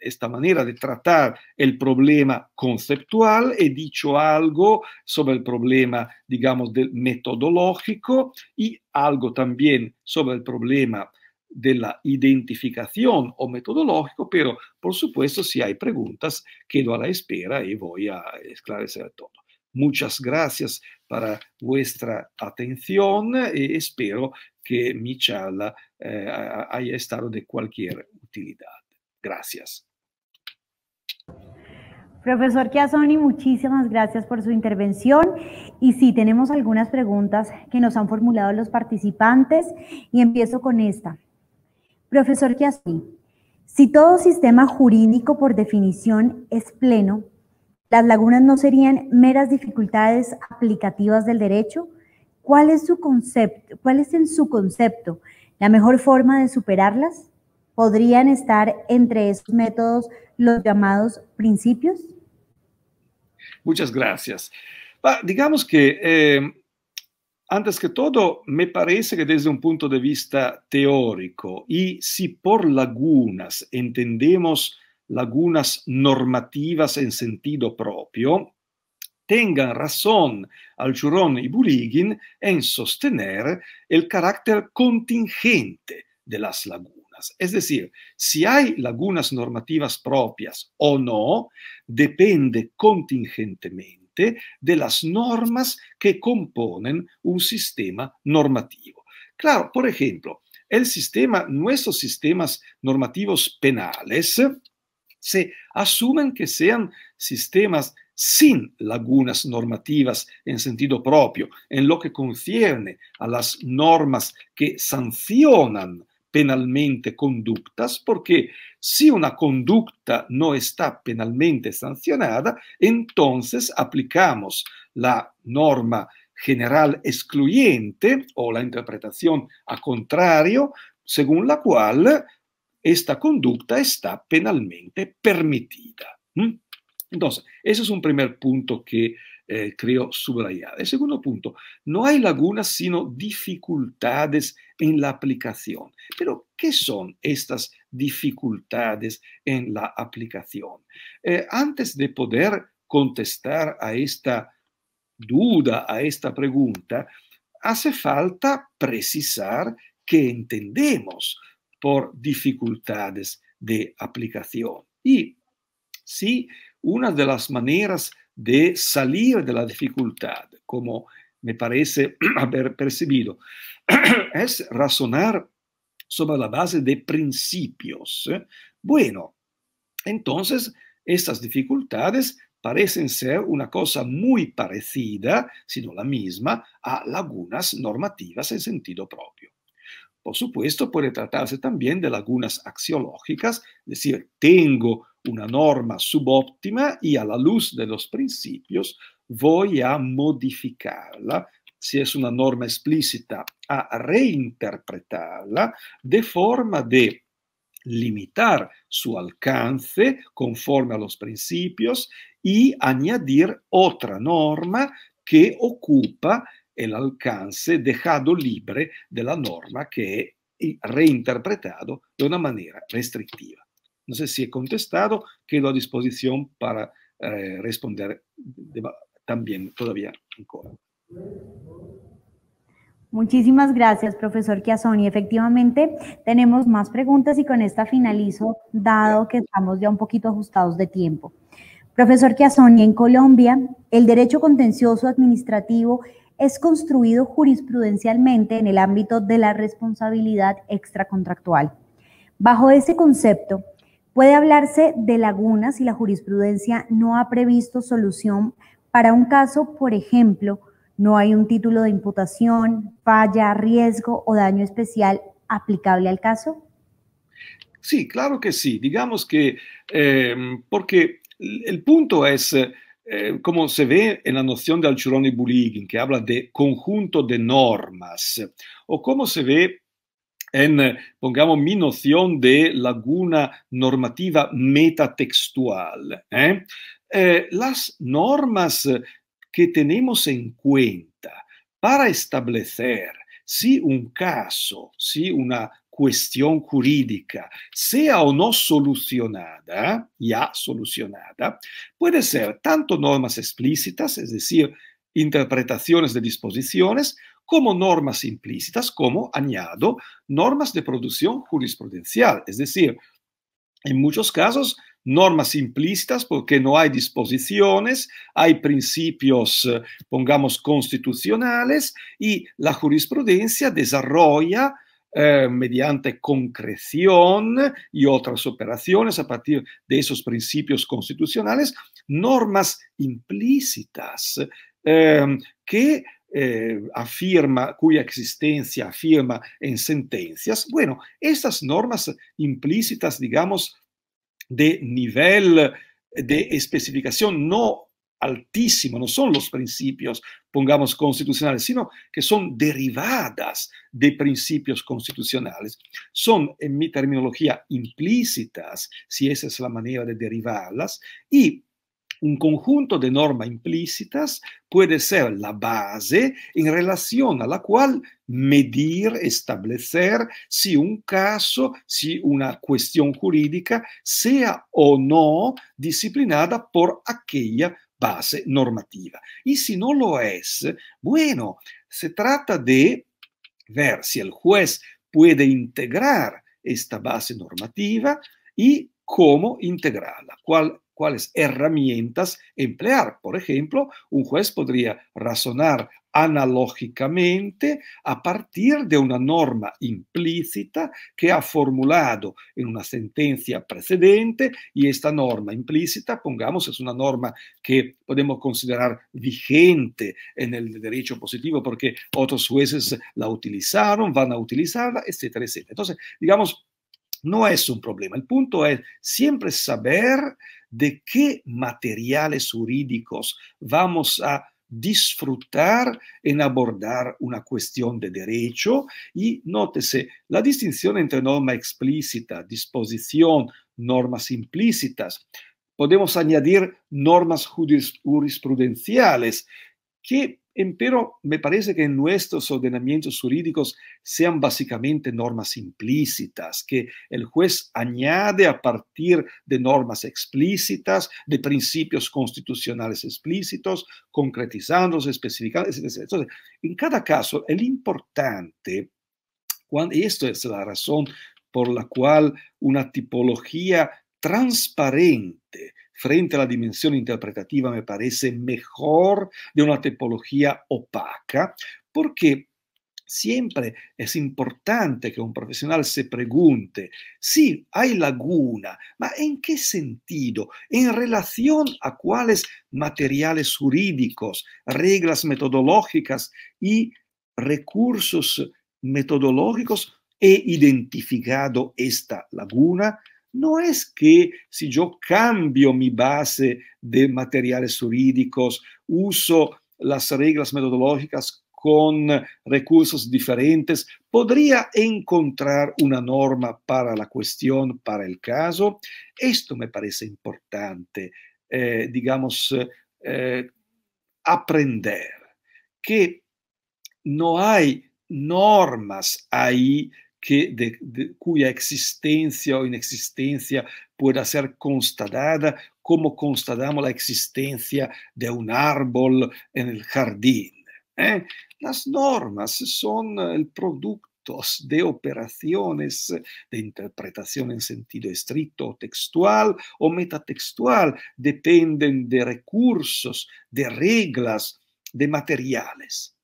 esta manera de tratar el problema conceptual, he dicho algo sobre el problema, digamos, del metodológico y algo también sobre el problema de la identificación o metodológico, pero por supuesto si hay preguntas quedo a la espera y voy a esclarecer todo. Muchas gracias para vuestra atención y eh, espero que mi charla eh, haya estado de cualquier utilidad. Gracias. Profesor Chiazoni, muchísimas gracias por su intervención. Y sí, tenemos algunas preguntas que nos han formulado los participantes y empiezo con esta. Profesor Chiazoni, si todo sistema jurídico por definición es pleno, ¿las lagunas no serían meras dificultades aplicativas del derecho? ¿Cuál es su concepto? ¿Cuál es en su concepto la mejor forma de superarlas? ¿Podrían estar entre esos métodos los llamados principios? Muchas gracias. digamos que, eh, antes que todo, me parece que desde un punto de vista teórico, y si por lagunas entendemos lagunas normativas en sentido propio, tengan razón Alchurón y Buligin en sostener el carácter contingente de las lagunas. Es decir, si hay lagunas normativas propias o no, depende contingentemente de las normas que componen un sistema normativo. Claro, por ejemplo, el sistema, nuestros sistemas normativos penales se asumen que sean sistemas sin lagunas normativas en sentido propio, en lo que concierne a las normas que sancionan penalmente conductas, porque si una conducta no está penalmente sancionada, entonces aplicamos la norma general excluyente o la interpretación a contrario, según la cual esta conducta está penalmente permitida. ¿Mm? Entonces, ese es un primer punto que eh, creo subrayar. El segundo punto, no hay lagunas sino dificultades en la aplicación. Pero, ¿qué son estas dificultades en la aplicación? Eh, antes de poder contestar a esta duda, a esta pregunta, hace falta precisar qué entendemos por dificultades de aplicación. Y sí, una de las maneras de salir de la dificultad, como me parece haber percibido, es razonar sobre la base de principios. Bueno, entonces estas dificultades parecen ser una cosa muy parecida, sino la misma, a lagunas normativas en sentido propio. Por supuesto, puede tratarse también de lagunas axiológicas, es decir, tengo una norma subottima e alla luz de los principios voy a modificarla, si es una norma explícita, a reinterpretarla de forma de limitar su alcance conforme a los principios y añadir otra norma que ocupa el alcance dejado libre de la norma que è reinterpretato de una manera restrittiva. no sé si he contestado, quedo a disposición para eh, responder también todavía Muchísimas gracias, profesor Y Efectivamente, tenemos más preguntas y con esta finalizo, dado que estamos ya un poquito ajustados de tiempo. Profesor Chiasoni, en Colombia, el derecho contencioso administrativo es construido jurisprudencialmente en el ámbito de la responsabilidad extracontractual. Bajo ese concepto, Puede hablarse de lagunas si la jurisprudencia no ha previsto solución para un caso, por ejemplo, no hay un título de imputación, falla, riesgo o daño especial aplicable al caso. Sí, claro que sí. Digamos que, em, porque el punto es, eh, como se ve en la noción de y Buligin, que habla de conjunto de normas, o como se ve en, eh, pongamos, mi noción de laguna normativa metatextual. ¿eh? Eh, las normas que tenemos en cuenta para establecer si un caso, si una cuestión jurídica sea o no solucionada, ya solucionada, puede ser tanto normas explícitas, es decir, interpretaciones de disposiciones, como normas implícitas, como, añado, normas de producción jurisprudencial, es decir, en muchos casos normas implícitas porque no hay disposiciones, hay principios, eh, pongamos, constitucionales y la jurisprudencia desarrolla eh, mediante concreción y otras operaciones a partir de esos principios constitucionales, normas implícitas eh, que eh, afirma, cuya existencia afirma en sentencias, bueno, estas normas implícitas, digamos, de nivel de especificación no altísimo, no son los principios, pongamos, constitucionales, sino que son derivadas de principios constitucionales. Son, en mi terminología, implícitas, si esa es la manera de derivarlas, y un conjunto de normas implícitas puede ser la base en relación a la cual medir, establecer si un caso, si una cuestión jurídica sea o no disciplinada por aquella base normativa. Y si no lo es, bueno, se trata de ver si el juez puede integrar esta base normativa y cómo integrarla, cuál cuáles herramientas emplear. Por ejemplo, un juez podría razonar analógicamente a partir de una norma implícita que ha formulado en una sentencia precedente y esta norma implícita, pongamos, es una norma que podemos considerar vigente en el derecho positivo porque otros jueces la utilizaron, van a utilizarla, etcétera, etcétera. Entonces, digamos, no es un problema. El punto es siempre saber de qué materiales jurídicos vamos a disfrutar en abordar una cuestión de derecho y nótese la distinción entre norma explícita, disposición, normas implícitas. Podemos añadir normas jurisprudenciales que pero me parece que en nuestros ordenamientos jurídicos sean básicamente normas implícitas, que el juez añade a partir de normas explícitas, de principios constitucionales explícitos, concretizándose, especificándolos, etc. Entonces, en cada caso, el importante, cuando, y esto es la razón por la cual una tipología transparente frente a la dimensión interpretativa me parece mejor de una tipología opaca, porque siempre es importante que un profesional se pregunte, si hay laguna, pero ¿en qué sentido? ¿En relación a cuáles materiales jurídicos, reglas metodológicas y recursos metodológicos he identificado esta laguna? no es que si yo cambio mi base de materiales jurídicos, uso las reglas metodológicas con recursos diferentes, podría encontrar una norma para la cuestión, para el caso. Esto me parece importante, eh, digamos, eh, eh, aprender que no hay normas ahí de, cuya existencia o inexistencia pueda ser constatada como constatamos la existencia de un árbol en el jardín. ¿Eh? Las normas son eh, el producto de operaciones eh, de interpretación en sentido estricto o textual o metatextual, dependen de recursos, de reglas, de materiales.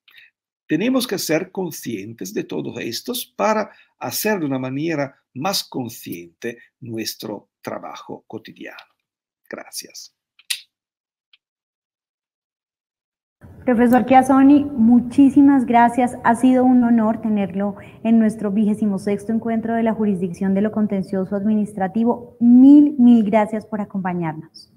Tenemos que ser conscientes de todos estos para hacer de una manera más consciente nuestro trabajo cotidiano. Gracias. Profesor Chiazzoni, muchísimas gracias. Ha sido un honor tenerlo en nuestro vigésimo sexto encuentro de la jurisdicción de lo contencioso administrativo. Mil, mil gracias por acompañarnos.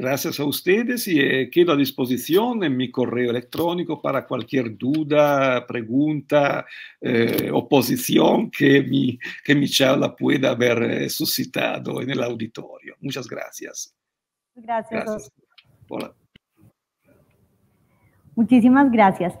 Gracias a ustedes y eh, quedo a disposición en mi correo electrónico para cualquier duda, pregunta, eh, oposición que mi, que mi charla pueda haber eh, suscitado en el auditorio. Muchas gracias. Gracias. Hola. Muchísimas gracias.